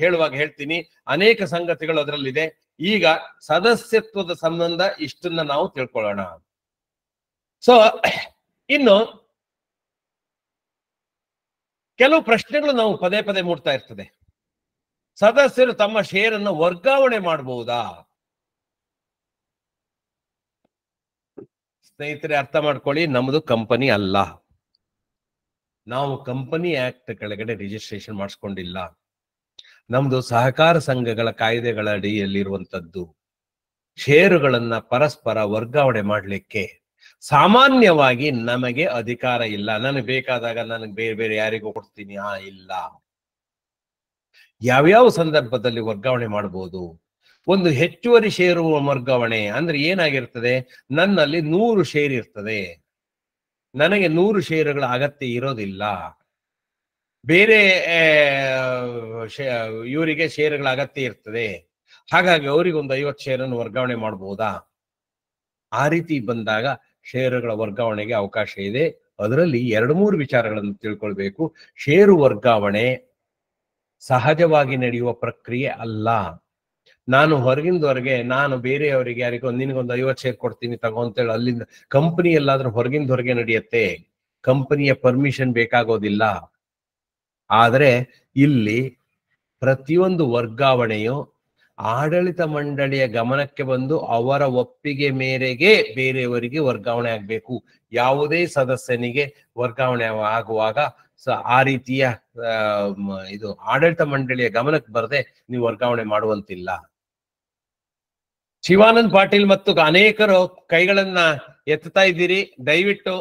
ಹೇಳುವಾಗ ಹೇಳ್ತೀನಿ ಅನೇಕ ಸಂಗತಿಗಳು ಅದರಲ್ಲಿದೆ ಈಗ ಸದಸ್ಯತ್ವದ ಸಂಬಂಧ ಇಷ್ಟನ್ನ ನಾವು ತಿಳ್ಕೊಳ್ಳೋಣ ಸೊ ಇನ್ನು ಕೆಲವು ಪ್ರಶ್ನೆಗಳು ನಾವು ಪದೇ ಪದೇ ಮೂಡ್ತಾ ಇರ್ತದೆ ಸದಸ್ಯರು ತಮ್ಮ ಷೇರನ್ನು ವರ್ಗಾವಣೆ ಮಾಡಬಹುದಾ ಸ್ನೇಹಿತರೆ ಅರ್ಥ ಮಾಡ್ಕೊಳ್ಳಿ ನಮ್ದು ಕಂಪನಿ ಅಲ್ಲ ನಾವು ಕಂಪನಿ ಆಕ್ಟ್ ಕೆಳಗಡೆ ರಿಜಿಸ್ಟ್ರೇಷನ್ ಮಾಡಿಸ್ಕೊಂಡಿಲ್ಲ ನಮ್ದು ಸಹಕಾರ ಸಂಘಗಳ ಕಾಯ್ದೆಗಳ ಅಡಿಯಲ್ಲಿರುವಂತದ್ದು ಷೇರುಗಳನ್ನ ಪರಸ್ಪರ ವರ್ಗಾವಣೆ ಮಾಡಲಿಕ್ಕೆ ಸಾಮಾನ್ಯವಾಗಿ ನಮಗೆ ಅಧಿಕಾರ ಇಲ್ಲ ನನಗೆ ಬೇಕಾದಾಗ ನನಗೆ ಬೇರೆ ಬೇರೆ ಯಾರಿಗೂ ಕೊಡ್ತೀನಿ ಆ ಇಲ್ಲ ಯಾವ್ಯಾವ ಸಂದರ್ಭದಲ್ಲಿ ವರ್ಗಾವಣೆ ಮಾಡಬಹುದು ಒಂದು ಹೆಚ್ಚುವರಿ ಷೇರು ವರ್ಗಾವಣೆ ಅಂದ್ರೆ ಏನಾಗಿರ್ತದೆ ನನ್ನಲ್ಲಿ ನೂರು ಷೇರ್ ಇರ್ತದೆ ನನಗೆ ನೂರು ಷೇರುಗಳ ಅಗತ್ಯ ಇರೋದಿಲ್ಲ ಬೇರೆ ಇವರಿಗೆ ಷೇರುಗಳ ಅಗತ್ಯ ಇರ್ತದೆ ಹಾಗಾಗಿ ಅವರಿಗೆ ಒಂದು ಐವತ್ತು ಷೇರನ್ನು ವರ್ಗಾವಣೆ ಮಾಡಬಹುದಾ ಆ ರೀತಿ ಬಂದಾಗ ಷೇರುಗಳ ವರ್ಗಾವಣೆಗೆ ಅವಕಾಶ ಇದೆ ಅದರಲ್ಲಿ ಎರಡು ಮೂರು ವಿಚಾರಗಳನ್ನು ತಿಳ್ಕೊಳ್ಬೇಕು ಷೇರು ವರ್ಗಾವಣೆ ಸಹಜವಾಗಿ ನಡೆಯುವ ಪ್ರಕ್ರಿಯೆ ಅಲ್ಲ ನಾನು ಹೊರಗಿಂದವರೆಗೆ ನಾನು ಬೇರೆಯವರಿಗೆ ಯಾರಿಗೋ ನಿನಗೊಂದು ಐವತ್ತು ಶೇರ್ ಕೊಡ್ತೀನಿ ತಗೋ ಹೇಳಿ ಅಲ್ಲಿಂದ ಕಂಪನಿ ಎಲ್ಲಾದ್ರೂ ಹೊರಗಿಂದ ಹೊರಗೆ ನಡೆಯುತ್ತೆ ಕಂಪನಿಯ ಪರ್ಮಿಷನ್ ಬೇಕಾಗೋದಿಲ್ಲ ಆದರೆ ಇಲ್ಲಿ ಪ್ರತಿಯೊಂದು ವರ್ಗಾವಣೆಯು ಆಡಳಿತ ಮಂಡಳಿಯ ಗಮನಕ್ಕೆ ಬಂದು ಅವರ ಒಪ್ಪಿಗೆ ಮೇರೆಗೆ ಬೇರೆಯವರಿಗೆ ವರ್ಗಾವಣೆ ಆಗಬೇಕು ಯಾವುದೇ ಸದಸ್ಯನಿಗೆ ವರ್ಗಾವಣೆ ಆಗುವಾಗ ಆ ರೀತಿಯ ಇದು ಆಡಳಿತ ಮಂಡಳಿಯ ಗಮನಕ್ಕೆ ಬರದೆ ನೀವು ವರ್ಗಾವಣೆ ಮಾಡುವಂತಿಲ್ಲ ಶಿವಾನಂದ್ ಪಾಟೀಲ್ ಮತ್ತು ಅನೇಕರು ಕೈಗಳನ್ನ ಎತ್ತಾ ಇದ್ದೀರಿ ದಯವಿಟ್ಟು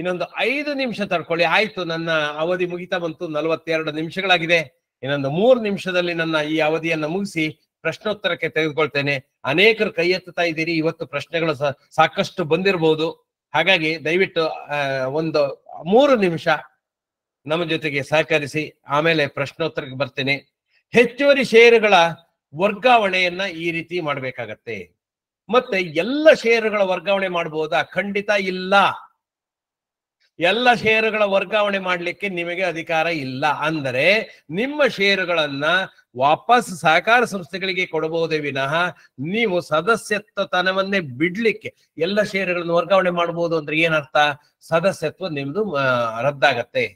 ಇನ್ನೊಂದು ಐದು ನಿಮಿಷ ತಡ್ಕೊಳ್ಳಿ ಆಯ್ತು ನನ್ನ ಅವಧಿ ಮುಗಿತಾ ಬಂತು ನಲವತ್ತೆರಡು ನಿಮಿಷಗಳಾಗಿದೆ ಇನ್ನೊಂದು ಮೂರು ನಿಮಿಷದಲ್ಲಿ ನನ್ನ ಈ ಅವಧಿಯನ್ನ ಮುಗಿಸಿ ಪ್ರಶ್ನೋತ್ತರಕ್ಕೆ ತೆಗೆದುಕೊಳ್ತೇನೆ ಅನೇಕರು ಕೈ ಎತ್ತುತ್ತಾ ಇದ್ದೀರಿ ಇವತ್ತು ಪ್ರಶ್ನೆಗಳು ಸಾಕಷ್ಟು ಬಂದಿರಬಹುದು ಹಾಗಾಗಿ ದಯವಿಟ್ಟು ಒಂದು ಮೂರು ನಿಮಿಷ ನಮ್ಮ ಜೊತೆಗೆ ಸಹಕರಿಸಿ ಆಮೇಲೆ ಪ್ರಶ್ನೋತ್ತರಕ್ಕೆ ಬರ್ತೇನೆ ಹೆಚ್ಚುವರಿ ಷೇರುಗಳ ವರ್ಗಾವಣೆಯನ್ನ ಈ ರೀತಿ ಮಾಡಬೇಕಾಗತ್ತೆ ಮತ್ತೆ ಎಲ್ಲ ಷೇರುಗಳ ವರ್ಗಾವಣೆ ಮಾಡಬಹುದಾ ಖಂಡಿತ ಇಲ್ಲ ಎಲ್ಲ ಷೇರುಗಳ ವರ್ಗಾವಣೆ ಮಾಡಲಿಕ್ಕೆ ನಿಮಗೆ ಅಧಿಕಾರ ಇಲ್ಲ ಅಂದರೆ ನಿಮ್ಮ ಷೇರುಗಳನ್ನ ವಾಪಸ್ ಸಹಕಾರ ಸಂಸ್ಥೆಗಳಿಗೆ ಕೊಡಬಹುದೇ ವಿನಃ ನೀವು ಸದಸ್ಯತ್ವತನವನ್ನೇ ಬಿಡ್ಲಿಕ್ಕೆ ಎಲ್ಲ ಷೇರುಗಳನ್ನು ವರ್ಗಾವಣೆ ಮಾಡಬಹುದು ಅಂದ್ರೆ ಏನರ್ಥ ಸದಸ್ಯತ್ವ ನಿಮ್ದು ರದ್ದಾಗತ್ತೆ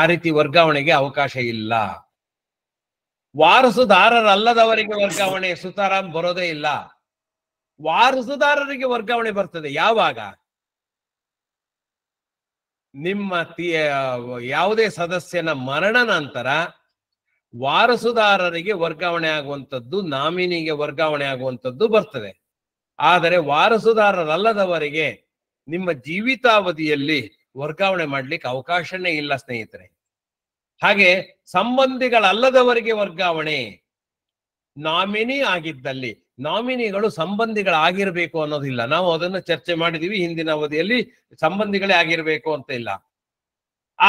ಆ ರೀತಿ ವರ್ಗಾವಣೆಗೆ ಅವಕಾಶ ಇಲ್ಲ ವಾರಸುದಾರರಲ್ಲದವರಿಗೆ ವರ್ಗಾವಣೆ ಸುತಾರಾಮ್ ಬರೋದೇ ಇಲ್ಲ ವಾರಸುದಾರರಿಗೆ ವರ್ಗಾವಣೆ ಬರ್ತದೆ ಯಾವಾಗ ನಿಮ್ಮ ಯಾವುದೇ ಸದಸ್ಯನ ಮರಣ ನಂತರ ವಾರಸುದಾರರಿಗೆ ವರ್ಗಾವಣೆ ಆಗುವಂಥದ್ದು ನಾಮಿನಿಗೆ ವರ್ಗಾವಣೆ ಆಗುವಂಥದ್ದು ಬರ್ತದೆ ಆದರೆ ವಾರಸುದಾರರಲ್ಲದವರಿಗೆ ನಿಮ್ಮ ಜೀವಿತಾವಧಿಯಲ್ಲಿ ವರ್ಗಾವಣೆ ಮಾಡ್ಲಿಕ್ಕೆ ಅವಕಾಶನೇ ಇಲ್ಲ ಸ್ನೇಹಿತರೆ ಹಾಗೆ ಸಂಬಂಧಿಗಳಲ್ಲದವರಿಗೆ ವರ್ಗಾವಣೆ ನಾಮಿನಿ ಆಗಿದ್ದಲ್ಲಿ ನಾಮಿನಿಗಳು ಸಂಬಂಧಿಗಳಾಗಿರ್ಬೇಕು ಅನ್ನೋದಿಲ್ಲ ನಾವು ಅದನ್ನು ಚರ್ಚೆ ಮಾಡಿದೀವಿ ಹಿಂದಿನ ಅವಧಿಯಲ್ಲಿ ಸಂಬಂಧಿಗಳೇ ಆಗಿರ್ಬೇಕು ಅಂತ ಇಲ್ಲ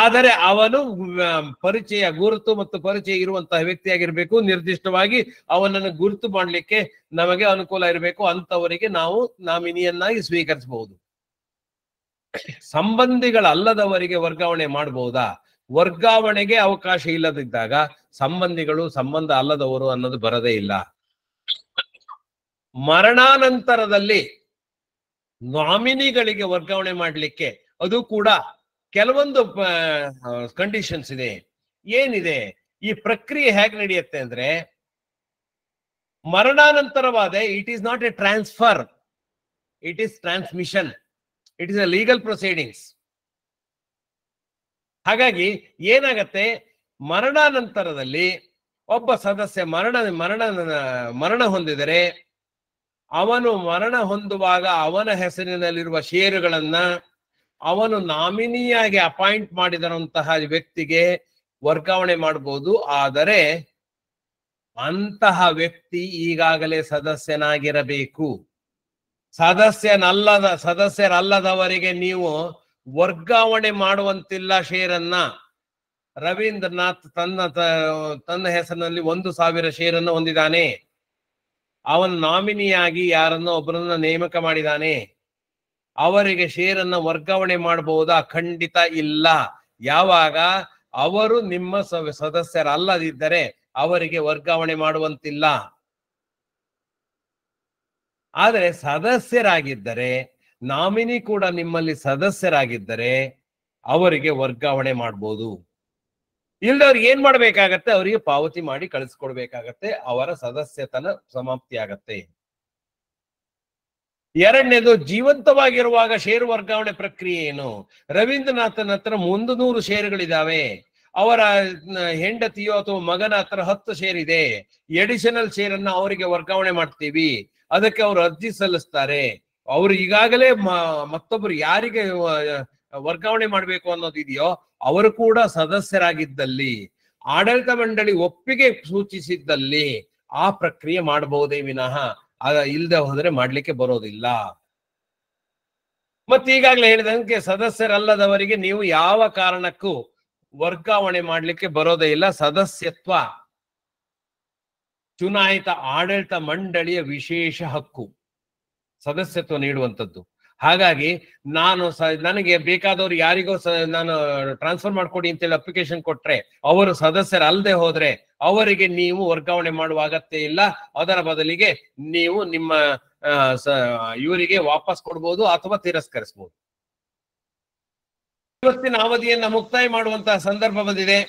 ಆದರೆ ಅವನು ಪರಿಚಯ ಗುರುತು ಮತ್ತು ಪರಿಚಯ ಇರುವಂತಹ ವ್ಯಕ್ತಿ ಆಗಿರ್ಬೇಕು ನಿರ್ದಿಷ್ಟವಾಗಿ ಅವನನ್ನು ಗುರುತು ಮಾಡಲಿಕ್ಕೆ ನಮಗೆ ಅನುಕೂಲ ಇರಬೇಕು ಅಂತವರಿಗೆ ನಾವು ನಾಮಿನಿಯನ್ನಾಗಿ ಸ್ವೀಕರಿಸಬಹುದು ಸಂಬಂಧಿಗಳಲ್ಲದವರಿಗೆ ವರ್ಗಾವಣೆ ಮಾಡಬಹುದಾ ವರ್ಗಾವಣೆಗೆ ಅವಕಾಶ ಇಲ್ಲದಿದ್ದಾಗ ಸಂಬಂಧಿಗಳು ಸಂಬಂಧ ಅಲ್ಲದವರು ಅನ್ನೋದು ಬರದೇ ಇಲ್ಲ ಮರಣಾನಂತರದಲ್ಲಿ ನಾಮಿನಿಗಳಿಗೆ ವರ್ಗಾವಣೆ ಮಾಡಲಿಕ್ಕೆ ಅದು ಕೂಡ ಕೆಲವೊಂದು ಕಂಡೀಷನ್ಸ್ ಇದೆ ಏನಿದೆ ಈ ಪ್ರಕ್ರಿಯೆ ಹೇಗೆ ನಡೆಯುತ್ತೆ ಅಂದ್ರೆ ಮರಣಾನಂತರವಾದ it is not a transfer it is transmission it is a legal proceedings ಹಾಗಾಗಿ ಏನಾಗತ್ತೆ ಮರಣಾನಂತರದಲ್ಲಿ ಒಬ್ಬ ಸದಸ್ಯ ಮರಣ ಮರಣ ಮರಣ ಹೊಂದಿದರೆ ಅವನು ಮರಣ ಹೊಂದುವಾಗ ಅವನ ಹೆಸರಿನಲ್ಲಿರುವ ಷೇರುಗಳನ್ನ ಅವನು ನಾಮಿನಿಯಾಗಿ ಅಪಾಯಿಂಟ್ ಮಾಡಿದಂತಹ ವ್ಯಕ್ತಿಗೆ ವರ್ಗಾವಣೆ ಮಾಡಬಹುದು ಆದರೆ ಅಂತಹ ವ್ಯಕ್ತಿ ಈಗಾಗಲೇ ಸದಸ್ಯನಾಗಿರಬೇಕು ಸದಸ್ಯನಲ್ಲದ ಸದಸ್ಯರಲ್ಲದವರಿಗೆ ನೀವು ವರ್ಗಾವಣೆ ಮಾಡುವಂತಿಲ್ಲ ಷೇರನ್ನ ರವೀಂದ್ರನಾಥ್ ತನ್ನ ತನ್ನ ಹೆಸರಿನಲ್ಲಿ ಒಂದು ಸಾವಿರ ಷೇರನ್ನು ಹೊಂದಿದ್ದಾನೆ ಅವನ ನಾಮಿನಿಯಾಗಿ ಯಾರನ್ನ ಒಬ್ಬರನ್ನ ನೇಮಕ ಮಾಡಿದಾನೆ ಅವರಿಗೆ ಶೇರನ್ನ ವರ್ಗಾವಣೆ ಮಾಡಬಹುದಾ ಖಂಡಿತ ಇಲ್ಲ ಯಾವಾಗ ಅವರು ನಿಮ್ಮ ಸದಸ್ಯರಲ್ಲದಿದ್ದರೆ ಅವರಿಗೆ ವರ್ಗಾವಣೆ ಮಾಡುವಂತಿಲ್ಲ ಆದರೆ ಸದಸ್ಯರಾಗಿದ್ದರೆ ನಾಮಿನಿ ಕೂಡ ನಿಮ್ಮಲ್ಲಿ ಸದಸ್ಯರಾಗಿದ್ದರೆ ಅವರಿಗೆ ವರ್ಗಾವಣೆ ಮಾಡಬಹುದು ಇಲ್ದವ್ರು ಏನ್ ಮಾಡ್ಬೇಕಾಗತ್ತೆ ಅವರಿಗೆ ಪಾವತಿ ಮಾಡಿ ಕಳಿಸ್ಕೊಡ್ಬೇಕಾಗತ್ತೆ ಅವರ ಸದಸ್ಯತನ ಸಮಾಪ್ತಿ ಆಗತ್ತೆ ಎರಡನೇದು ಜೀವಂತವಾಗಿರುವಾಗ ಷೇರು ವರ್ಗಾವಣೆ ಪ್ರಕ್ರಿಯೆ ಏನು ರವೀಂದ್ರನಾಥನ ಹತ್ರ ಒಂದು ನೂರು ಷೇರುಗಳಿದಾವೆ ಅವರ ಹೆಂಡತಿಯೋ ಅಥವಾ ಮಗನ ಹತ್ರ ಹತ್ತು ಷೇರ್ ಇದೆ ಎಡಿಷನಲ್ ಷೇರ್ ಅನ್ನ ಅವರಿಗೆ ವರ್ಗಾವಣೆ ಮಾಡ್ತೀವಿ ಅದಕ್ಕೆ ಅವರು ಅರ್ಜಿ ಸಲ್ಲಿಸ್ತಾರೆ ಅವ್ರು ಈಗಾಗಲೇ ಮತ್ತೊಬ್ರು ಯಾರಿಗೆ ವರ್ಗಾವಣೆ ಮಾಡ್ಬೇಕು ಅನ್ನೋದಿದೆಯೋ ಅವರು ಕೂಡ ಸದಸ್ಯರಾಗಿದ್ದಲ್ಲಿ ಆಡಳಿತ ಮಂಡಳಿ ಒಪ್ಪಿಗೆ ಸೂಚಿಸಿದ್ದಲ್ಲಿ ಆ ಪ್ರಕ್ರಿಯೆ ಮಾಡಬಹುದೇ ವಿನಃ ಇಲ್ಲದೆ ಹೋದ್ರೆ ಮಾಡ್ಲಿಕ್ಕೆ ಬರೋದಿಲ್ಲ ಮತ್ತೆ ಈಗಾಗಲೇ ಹೇಳಿದಂಗೆ ಸದಸ್ಯರಲ್ಲದವರಿಗೆ ನೀವು ಯಾವ ಕಾರಣಕ್ಕೂ ವರ್ಗಾವಣೆ ಮಾಡಲಿಕ್ಕೆ ಬರೋದೇ ಇಲ್ಲ ಸದಸ್ಯತ್ವ ಚುನಾಯಿತ ಆಡಳಿತ ಮಂಡಳಿಯ ವಿಶೇಷ ಹಕ್ಕು ಸದಸ್ಯತ್ವ ನೀಡುವಂಥದ್ದು ಹಾಗಾಗಿ ನಾನು ನನಗೆ ಬೇಕಾದವರು ಯಾರಿಗೋ ನಾನು ಟ್ರಾನ್ಸ್ಫರ್ ಮಾಡ್ಕೊಡಿ ಅಂತೇಳಿ ಅಪ್ಲಿಕೇಶನ್ ಕೊಟ್ರೆ ಅವರು ಅಲ್ಲದೆ ಹೋದ್ರೆ ಅವರಿಗೆ ನೀವು ವರ್ಗಾವಣೆ ಮಾಡುವ ಅಗತ್ಯ ಇಲ್ಲ ಅದರ ಬದಲಿಗೆ ನೀವು ನಿಮ್ಮ ಇವರಿಗೆ ವಾಪಸ್ ಕೊಡ್ಬೋದು ಅಥವಾ ತಿರಸ್ಕರಿಸಬಹುದು ಇವತ್ತಿನ ಅವಧಿಯನ್ನ ಮುಕ್ತಾಯ ಮಾಡುವಂತಹ ಸಂದರ್ಭ ಬಂದಿದೆ